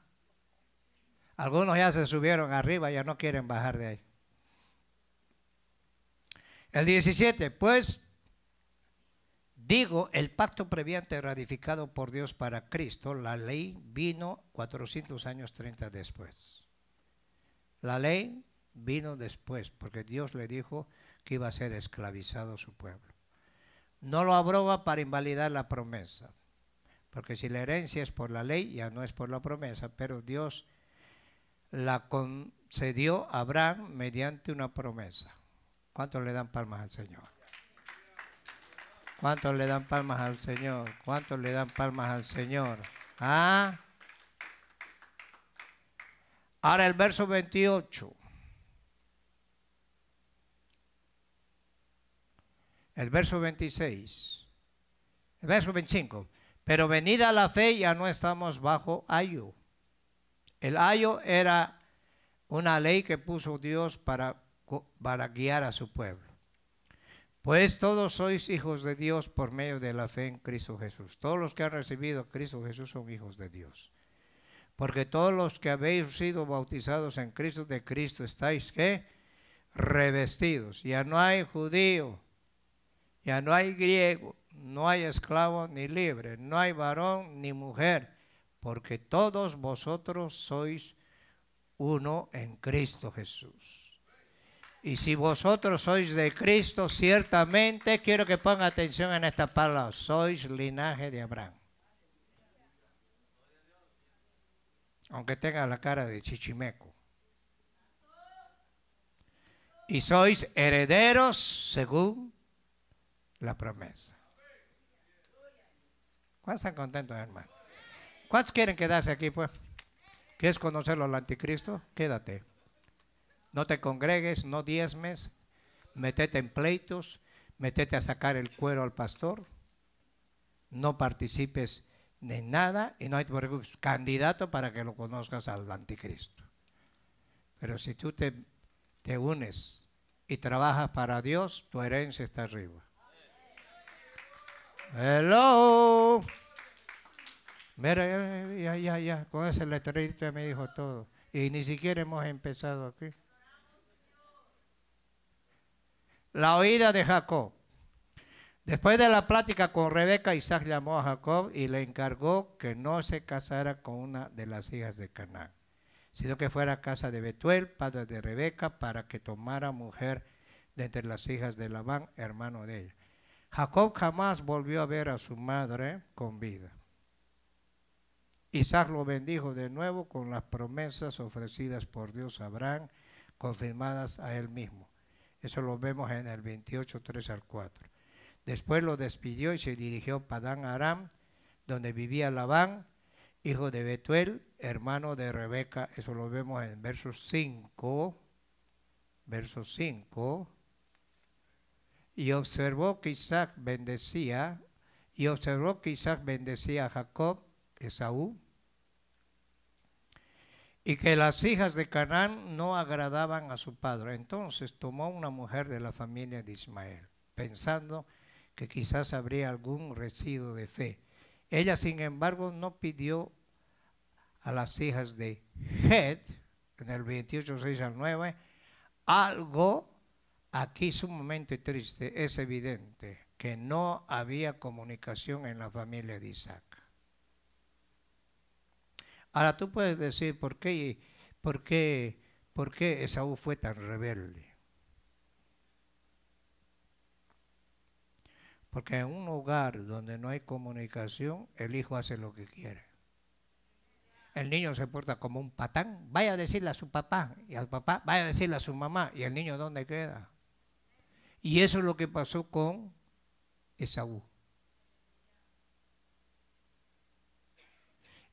Algunos ya se subieron arriba, ya no quieren bajar de ahí. El 17, pues digo, el pacto previante ratificado por Dios para Cristo, la ley vino 400 años 30 después. La ley vino después, porque Dios le dijo que iba a ser esclavizado su pueblo. No lo abroga para invalidar la promesa, porque si la herencia es por la ley, ya no es por la promesa, pero Dios la concedió a Abraham mediante una promesa. ¿Cuántos le dan palmas al Señor? ¿Cuántos le dan palmas al Señor? ¿Cuántos le dan palmas al Señor? ¿Ah? Ahora el verso 28. El verso 26. El verso 25. Pero venida la fe ya no estamos bajo ayo. El ayo era una ley que puso Dios para para guiar a su pueblo. Pues todos sois hijos de Dios por medio de la fe en Cristo Jesús. Todos los que han recibido a Cristo Jesús son hijos de Dios. Porque todos los que habéis sido bautizados en Cristo de Cristo estáis revestidos. Ya no hay judío, ya no hay griego, no hay esclavo ni libre, no hay varón ni mujer, porque todos vosotros sois uno en Cristo Jesús. Y si vosotros sois de Cristo, ciertamente quiero que pongan atención en esta palabra, sois linaje de Abraham. Aunque tenga la cara de chichimeco. Y sois herederos según la promesa. ¿Cuántos están contentos, hermano? ¿Cuántos quieren quedarse aquí, pues? ¿Quieres conocerlo al anticristo? Quédate no te congregues, no diezmes, metete en pleitos, metete a sacar el cuero al pastor, no participes de nada y no hay candidato para que lo conozcas al anticristo. Pero si tú te, unes y trabajas para Dios, tu herencia está arriba. Hello. Mira, ya, ya, ya, con ese letrerito me dijo todo. Y ni siquiera hemos empezado aquí. la oída de Jacob. Después de la plática con Rebeca, Isaac llamó a Jacob y le encargó que no se casara con una de las hijas de Canaán, sino que fuera a casa de Betuel, padre de Rebeca, para que tomara mujer de entre las hijas de Labán, hermano de ella. Jacob jamás volvió a ver a su madre con vida. Isaac lo bendijo de nuevo con las promesas ofrecidas por Dios a Abraham, confirmadas a él mismo. Eso lo vemos en el 28, 3 al 4. Después lo despidió y se dirigió a Padán Aram, donde vivía Labán, hijo de Betuel, hermano de Rebeca. Eso lo vemos en verso 5. Verso 5. Y observó que Isaac bendecía, y observó que Isaac bendecía a Jacob, Esaú, y que las hijas de Canaán no agradaban a su padre. Entonces tomó una mujer de la familia de Ismael, pensando que quizás habría algún residuo de fe. Ella, sin embargo, no pidió a las hijas de Het, en el 28, 6 al 9, algo aquí sumamente triste. Es evidente que no había comunicación en la familia de Isaac. Ahora tú puedes decir, ¿por qué, por qué, por Esaú fue tan rebelde? Porque en un hogar donde no hay comunicación, el hijo hace lo que quiere. El niño se porta como un patán. Vaya a decirle a su papá y al papá, vaya a decirle a su mamá. ¿Y el niño dónde queda? Y eso es lo que pasó con Esaú.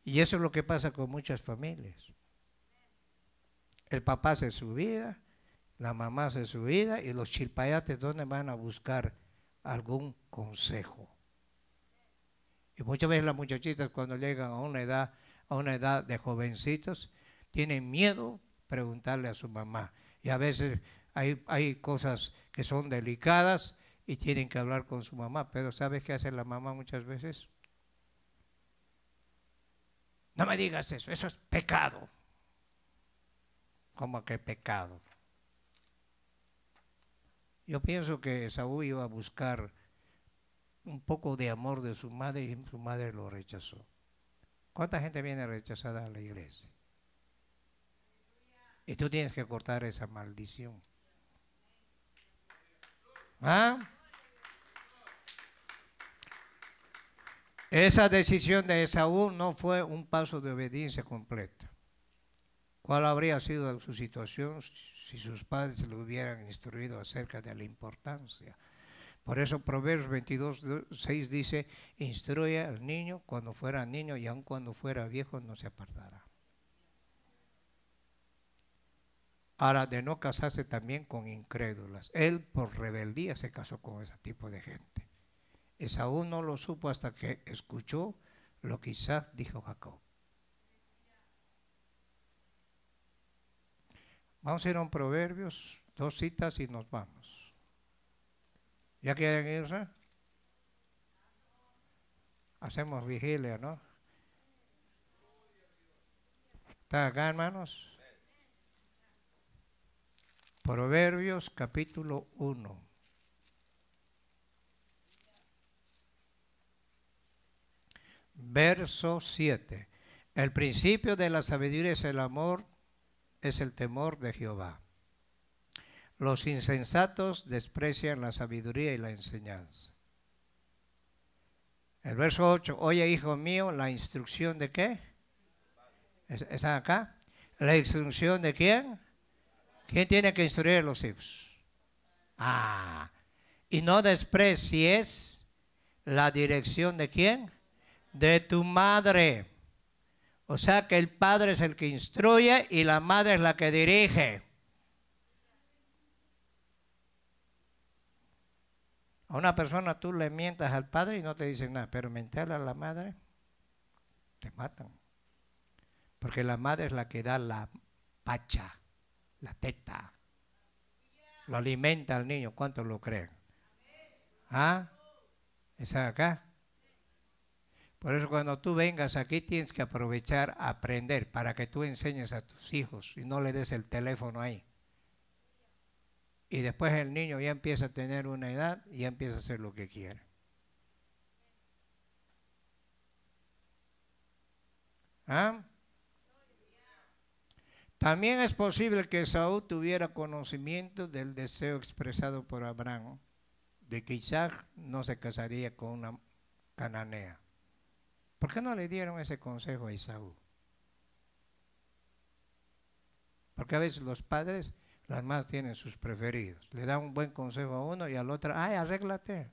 Y eso es lo que pasa con muchas familias. El papá hace su vida, la mamá hace su vida y los chilpayates, ¿dónde van a buscar algún consejo? Y muchas veces las muchachitas cuando llegan a una edad, a una edad de jovencitos, tienen miedo preguntarle a su mamá. Y a veces hay, hay cosas que son delicadas y tienen que hablar con su mamá, pero ¿sabes qué hace la mamá muchas veces? No me digas eso, eso es pecado. ¿Cómo que pecado? Yo pienso que Saúl iba a buscar un poco de amor de su madre y su madre lo rechazó. ¿Cuánta gente viene rechazada a la iglesia? Y tú tienes que cortar esa maldición. ¿Ah? Esa decisión de Esaú no fue un paso de obediencia completa. ¿Cuál habría sido su situación si sus padres lo hubieran instruido acerca de la importancia? Por eso Proverbios 22, 6 dice, instruye al niño cuando fuera niño y aun cuando fuera viejo no se apartará. Ahora, de no casarse también con incrédulas. Él por rebeldía se casó con ese tipo de gente. Esaú no lo supo hasta que escuchó lo que Isaac dijo Jacob. Vamos a ir a un Proverbios, dos citas y nos vamos. ¿Ya quieren irse? Hacemos vigilia, ¿no? ¿Está acá, hermanos? Proverbios capítulo 1. verso 7. El principio de la sabiduría es el amor, es el temor de Jehová. Los insensatos desprecian la sabiduría y la enseñanza. El verso 8, oye hijo mío, la instrucción de qué? ¿Están acá? ¿La instrucción de quién? ¿Quién tiene que instruir a los hijos? Ah, y no desprecies la dirección de quién? de tu madre. O sea que el padre es el que instruye y la madre es la que dirige. A una persona tú le mientas al padre y no te dicen nada, pero mentarle a la madre, te matan. Porque la madre es la que da la pacha, la teta. Lo alimenta al niño, ¿cuántos lo creen? ¿Ah? ¿Están acá? Por eso cuando tú vengas aquí tienes que aprovechar, a aprender, para que tú enseñes a tus hijos y no le des el teléfono ahí. Y después el niño ya empieza a tener una edad y ya empieza a hacer lo que quiere. ¿Ah? También es posible que Saúl tuviera conocimiento del deseo expresado por Abraham de que Isaac no se casaría con una cananea. ¿Por qué no le dieron ese consejo a Isaú? Porque a veces los padres, las más tienen sus preferidos. Le dan un buen consejo a uno y al otro, ay, arréglate.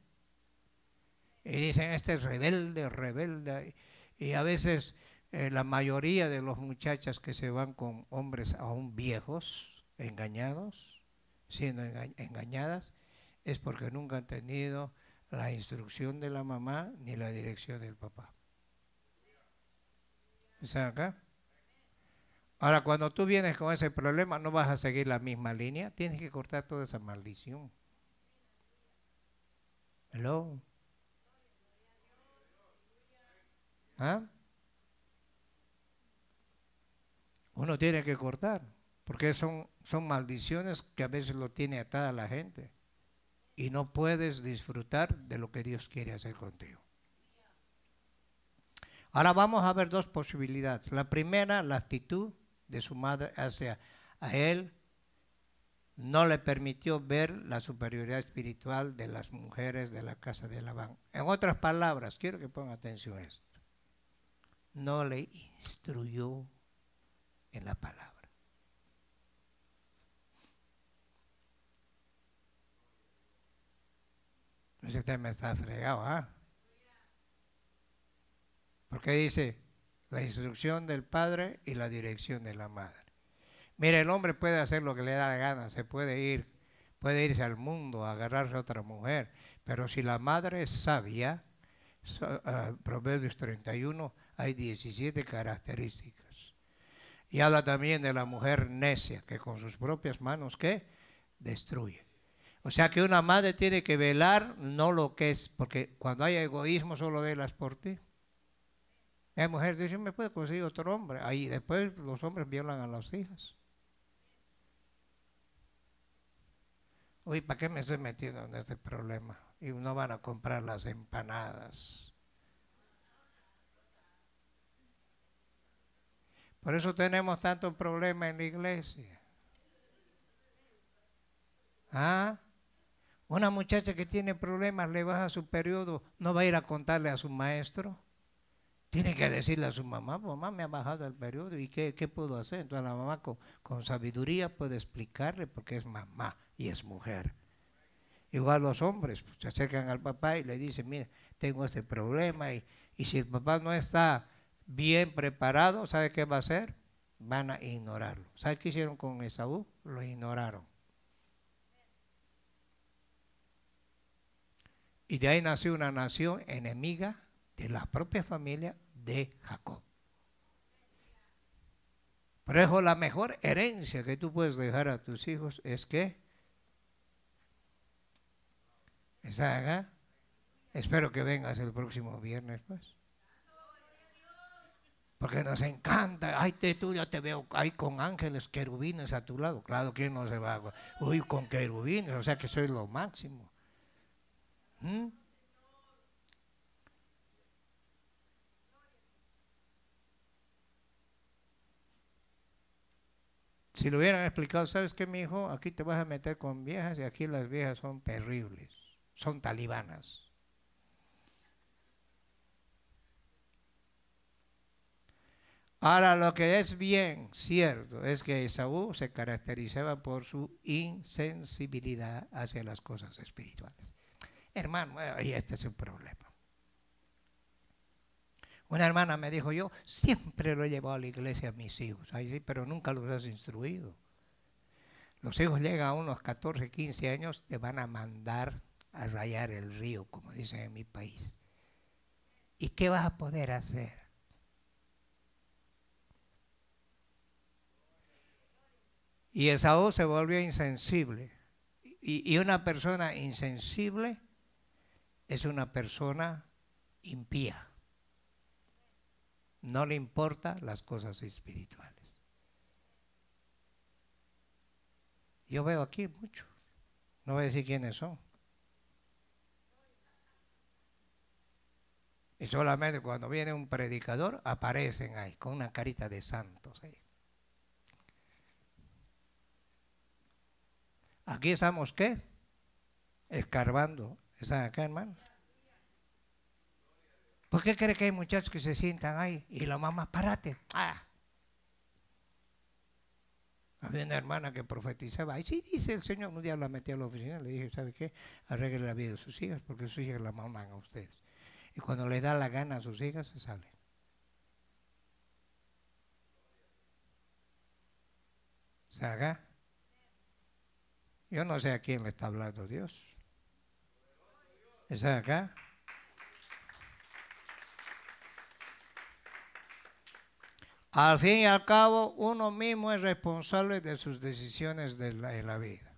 Y dicen, este es rebelde, rebelde. Y a veces eh, la mayoría de los muchachas que se van con hombres aún viejos, engañados, siendo engañadas, es porque nunca han tenido la instrucción de la mamá ni la dirección del papá acá? Ahora, cuando tú vienes con ese problema, no vas a seguir la misma línea. Tienes que cortar toda esa maldición. ¿Hello? ¿Ah? Uno tiene que cortar, porque son, son maldiciones que a veces lo tiene atada la gente. Y no puedes disfrutar de lo que Dios quiere hacer contigo. Ahora vamos a ver dos posibilidades. La primera, la actitud de su madre hacia a él no le permitió ver la superioridad espiritual de las mujeres de la casa de Labán. En otras palabras, quiero que pongan atención a esto. No le instruyó en la palabra. Ese tema está fregado, ¿ah? Porque dice la instrucción del padre y la dirección de la madre. Mira, el hombre puede hacer lo que le da la gana, se puede ir, puede irse al mundo, a agarrarse a otra mujer, pero si la madre es sabia, ah, Proverbios 31, hay 17 características. Y habla también de la mujer necia, que con sus propias manos, ¿qué? Destruye. O sea que una madre tiene que velar no lo que es, porque cuando hay egoísmo solo velas por ti. La mujer dice, me puede conseguir otro hombre. Ahí después los hombres violan a las hijas. Uy, ¿para qué me estoy metiendo en este problema? Y no van a comprar las empanadas. Por eso tenemos tanto problema en la iglesia. ¿Ah? Una muchacha que tiene problemas le baja su periodo, no va a ir a contarle a su maestro. Tiene que decirle a su mamá, mamá me ha bajado el periodo y qué, puedo hacer. Entonces la mamá con, sabiduría puede explicarle porque es mamá y es mujer. Igual los hombres pues, se acercan al papá y le dicen, mire, tengo este problema y, y si el papá no está bien preparado, ¿sabe qué va a hacer? Van a ignorarlo. ¿Sabe qué hicieron con Esaú? Lo ignoraron. Y de ahí nació una nación enemiga de la propia familia de Jacob. Por eso la mejor herencia que tú puedes dejar a tus hijos es que esa haga. Espero que vengas el próximo viernes, pues. Porque nos encanta. Ay, te, tú ya te veo ahí con ángeles, querubines a tu lado. Claro, ¿quién no se va? Uy, con querubines, o sea que soy lo máximo. ¿Mm? Si lo hubieran explicado, ¿sabes qué, mi hijo? Aquí te vas a meter con viejas y aquí las viejas son terribles, son talibanas. Ahora, lo que es bien cierto es que Saúl se caracterizaba por su insensibilidad hacia las cosas espirituales. Hermano, y este es un problema. Una hermana me dijo, yo siempre lo he llevado a la iglesia a mis hijos, sí, pero nunca los has instruido. Los hijos llegan a unos 14, 15 años, te van a mandar a rayar el río, como dicen en mi país. ¿Y qué vas a poder hacer? Y esa voz se volvió insensible. y una persona insensible es una persona impía no le importa las cosas espirituales. Yo veo aquí muchos, no voy a decir quiénes son. Y solamente cuando viene un predicador aparecen ahí con una carita de santos ahí. Aquí estamos qué? Escarbando. ¿Están acá, hermano? ¿Por qué cree que hay muchachos que se sientan ahí y la mamá, párate? Ah. Había una hermana que profetizaba, y sí dice el Señor, un día la metí a la oficina, le dije, ¿sabe qué? Arregle la vida de sus hijas, porque sus hijas la maman a ustedes. Y cuando le da la gana a sus hijas, se sale. ¿Está acá? Yo no sé a quién le está hablando Dios. ¿Está acá? Al fin y al cabo, uno mismo es responsable de sus decisiones de la, vida.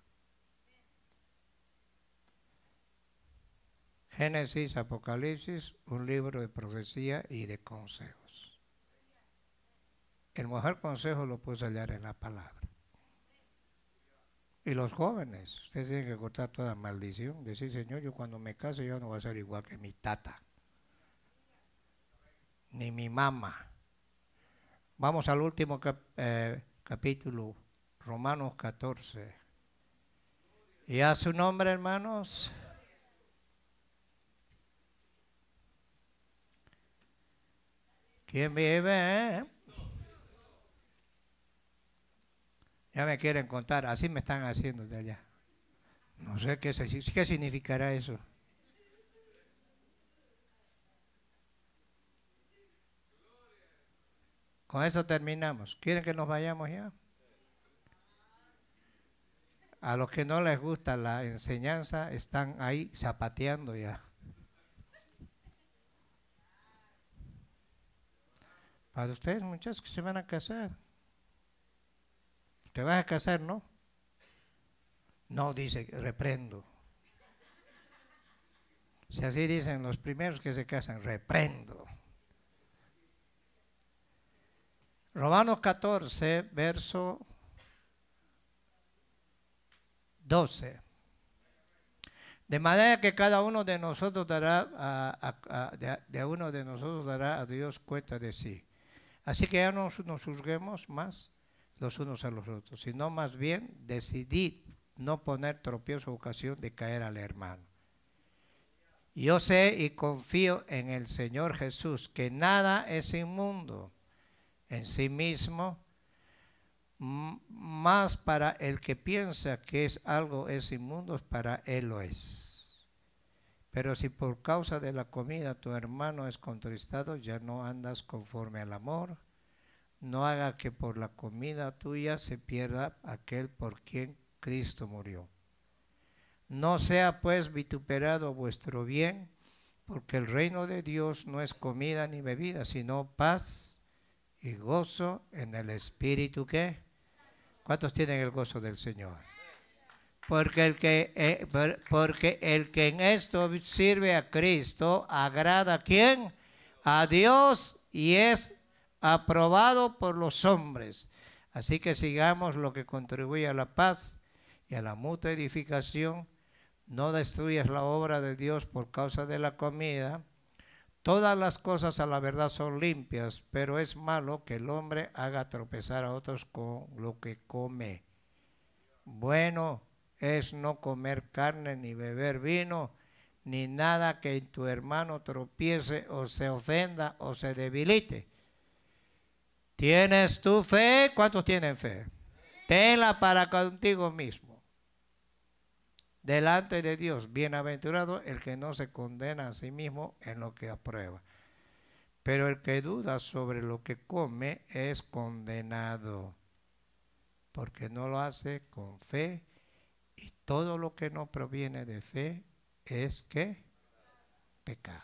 Génesis, Apocalipsis, un libro de profecía y de consejos. El mejor consejo lo puedes hallar en la palabra. Y los jóvenes, ustedes tienen que cortar toda maldición. Decir, Señor, yo cuando me case yo no voy a ser igual que mi tata, ni mi mamá Vamos al último eh, capítulo, Romanos 14. ¿Y a su nombre, hermanos? ¿Quién vive? Eh? Ya me quieren contar, así me están haciendo de allá. No sé qué, qué significará eso. Con eso terminamos. ¿Quieren que nos vayamos ya? A los que no les gusta la enseñanza están ahí zapateando ya. Para ustedes, muchachos, que se van a casar. Te vas a casar, ¿no? No, dice, reprendo. Si así dicen los primeros que se casan, reprendo. Romanos 14, verso 12. De manera que cada uno de nosotros dará a, de, uno de nosotros dará a Dios cuenta de sí. Así que ya no nos juzguemos más los unos a los otros, sino más bien decidid no poner tropiezo ocasión de caer al hermano. Yo sé y confío en el Señor Jesús que nada es inmundo en sí mismo, más para el que piensa que es algo es inmundo, para él lo es. Pero si por causa de la comida tu hermano es contristado, ya no andas conforme al amor. No haga que por la comida tuya se pierda aquel por quien Cristo murió. No sea pues vituperado vuestro bien, porque el reino de Dios no es comida ni bebida, sino paz y gozo en el Espíritu que. ¿Cuántos tienen el gozo del Señor? Porque el, que, eh, porque el que en esto sirve a Cristo agrada a quién? A Dios y es aprobado por los hombres. Así que sigamos lo que contribuye a la paz y a la mutua edificación. No destruyas la obra de Dios por causa de la comida Todas las cosas a la verdad son limpias, pero es malo que el hombre haga tropezar a otros con lo que come. Bueno es no comer carne ni beber vino, ni nada que en tu hermano tropiece o se ofenda o se debilite. ¿Tienes tu fe? ¿Cuántos tienen fe? Tela para contigo mismo delante de Dios. Bienaventurado el que no se condena a sí mismo en lo que aprueba. Pero el que duda sobre lo que come es condenado, porque no lo hace con fe y todo lo que no proviene de fe es que pecado.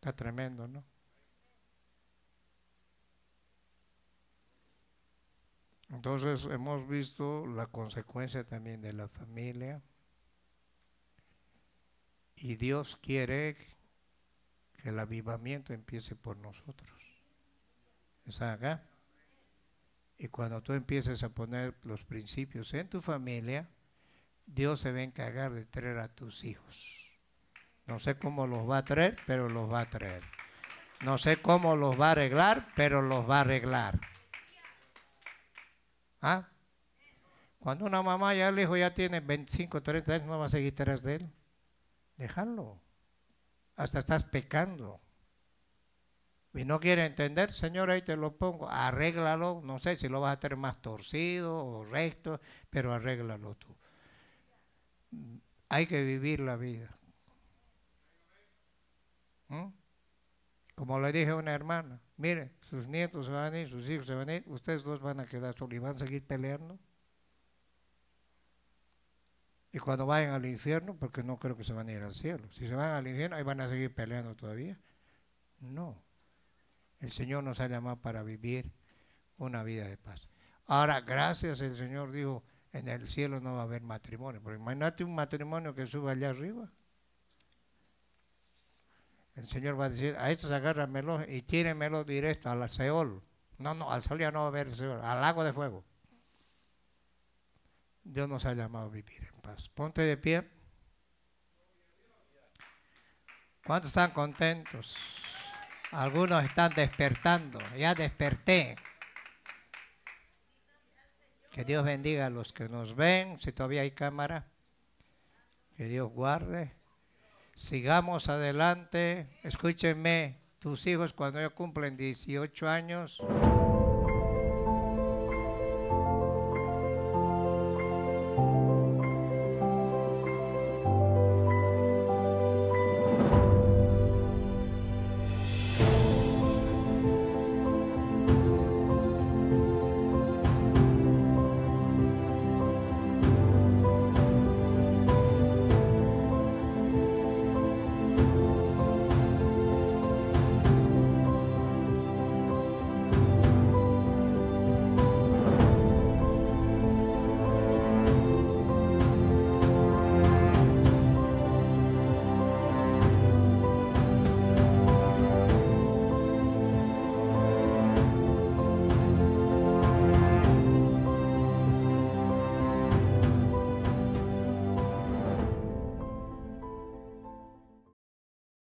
Está tremendo, ¿no? Entonces hemos visto la consecuencia también de la familia. Y Dios quiere que el avivamiento empiece por nosotros. acá? Y cuando tú empieces a poner los principios en tu familia, Dios se va a encargar de traer a tus hijos. No sé cómo los va a traer, pero los va a traer. No sé cómo los va a arreglar, pero los va a arreglar. ¿Ah? Cuando una mamá ya el hijo ya tiene 25, 30 años, no va a seguir tras de él. déjalo Hasta estás pecando. Y no quiere entender, Señor, ahí te lo pongo, arréglalo. No sé si lo vas a tener más torcido o recto, pero arréglalo tú. Hay que vivir la vida. ¿Mm? Como le dije a una hermana, mire, sus nietos se van a ir, sus hijos se van a ir, ustedes dos van a quedar solos y van a seguir peleando. Y cuando vayan al infierno, porque no creo que se van a ir al cielo, si se van al infierno, ahí van a seguir peleando todavía. No. El Señor nos ha llamado para vivir una vida de paz. Ahora, gracias, el Señor dijo, en el cielo no va a haber matrimonio, porque imagínate un matrimonio que suba allá arriba el Señor va a decir, a estos agárramelos y tírenmelo directo al Seol. No, no, al Seol ya no va a haber Seol, al lago de fuego. Dios nos ha llamado a vivir en paz. Ponte de pie. ¿Cuántos están contentos? Algunos están despertando. Ya desperté. Que Dios bendiga a los que nos ven, si todavía hay cámara. Que Dios guarde sigamos adelante. Escúchenme, tus hijos cuando ya cumplen 18 años.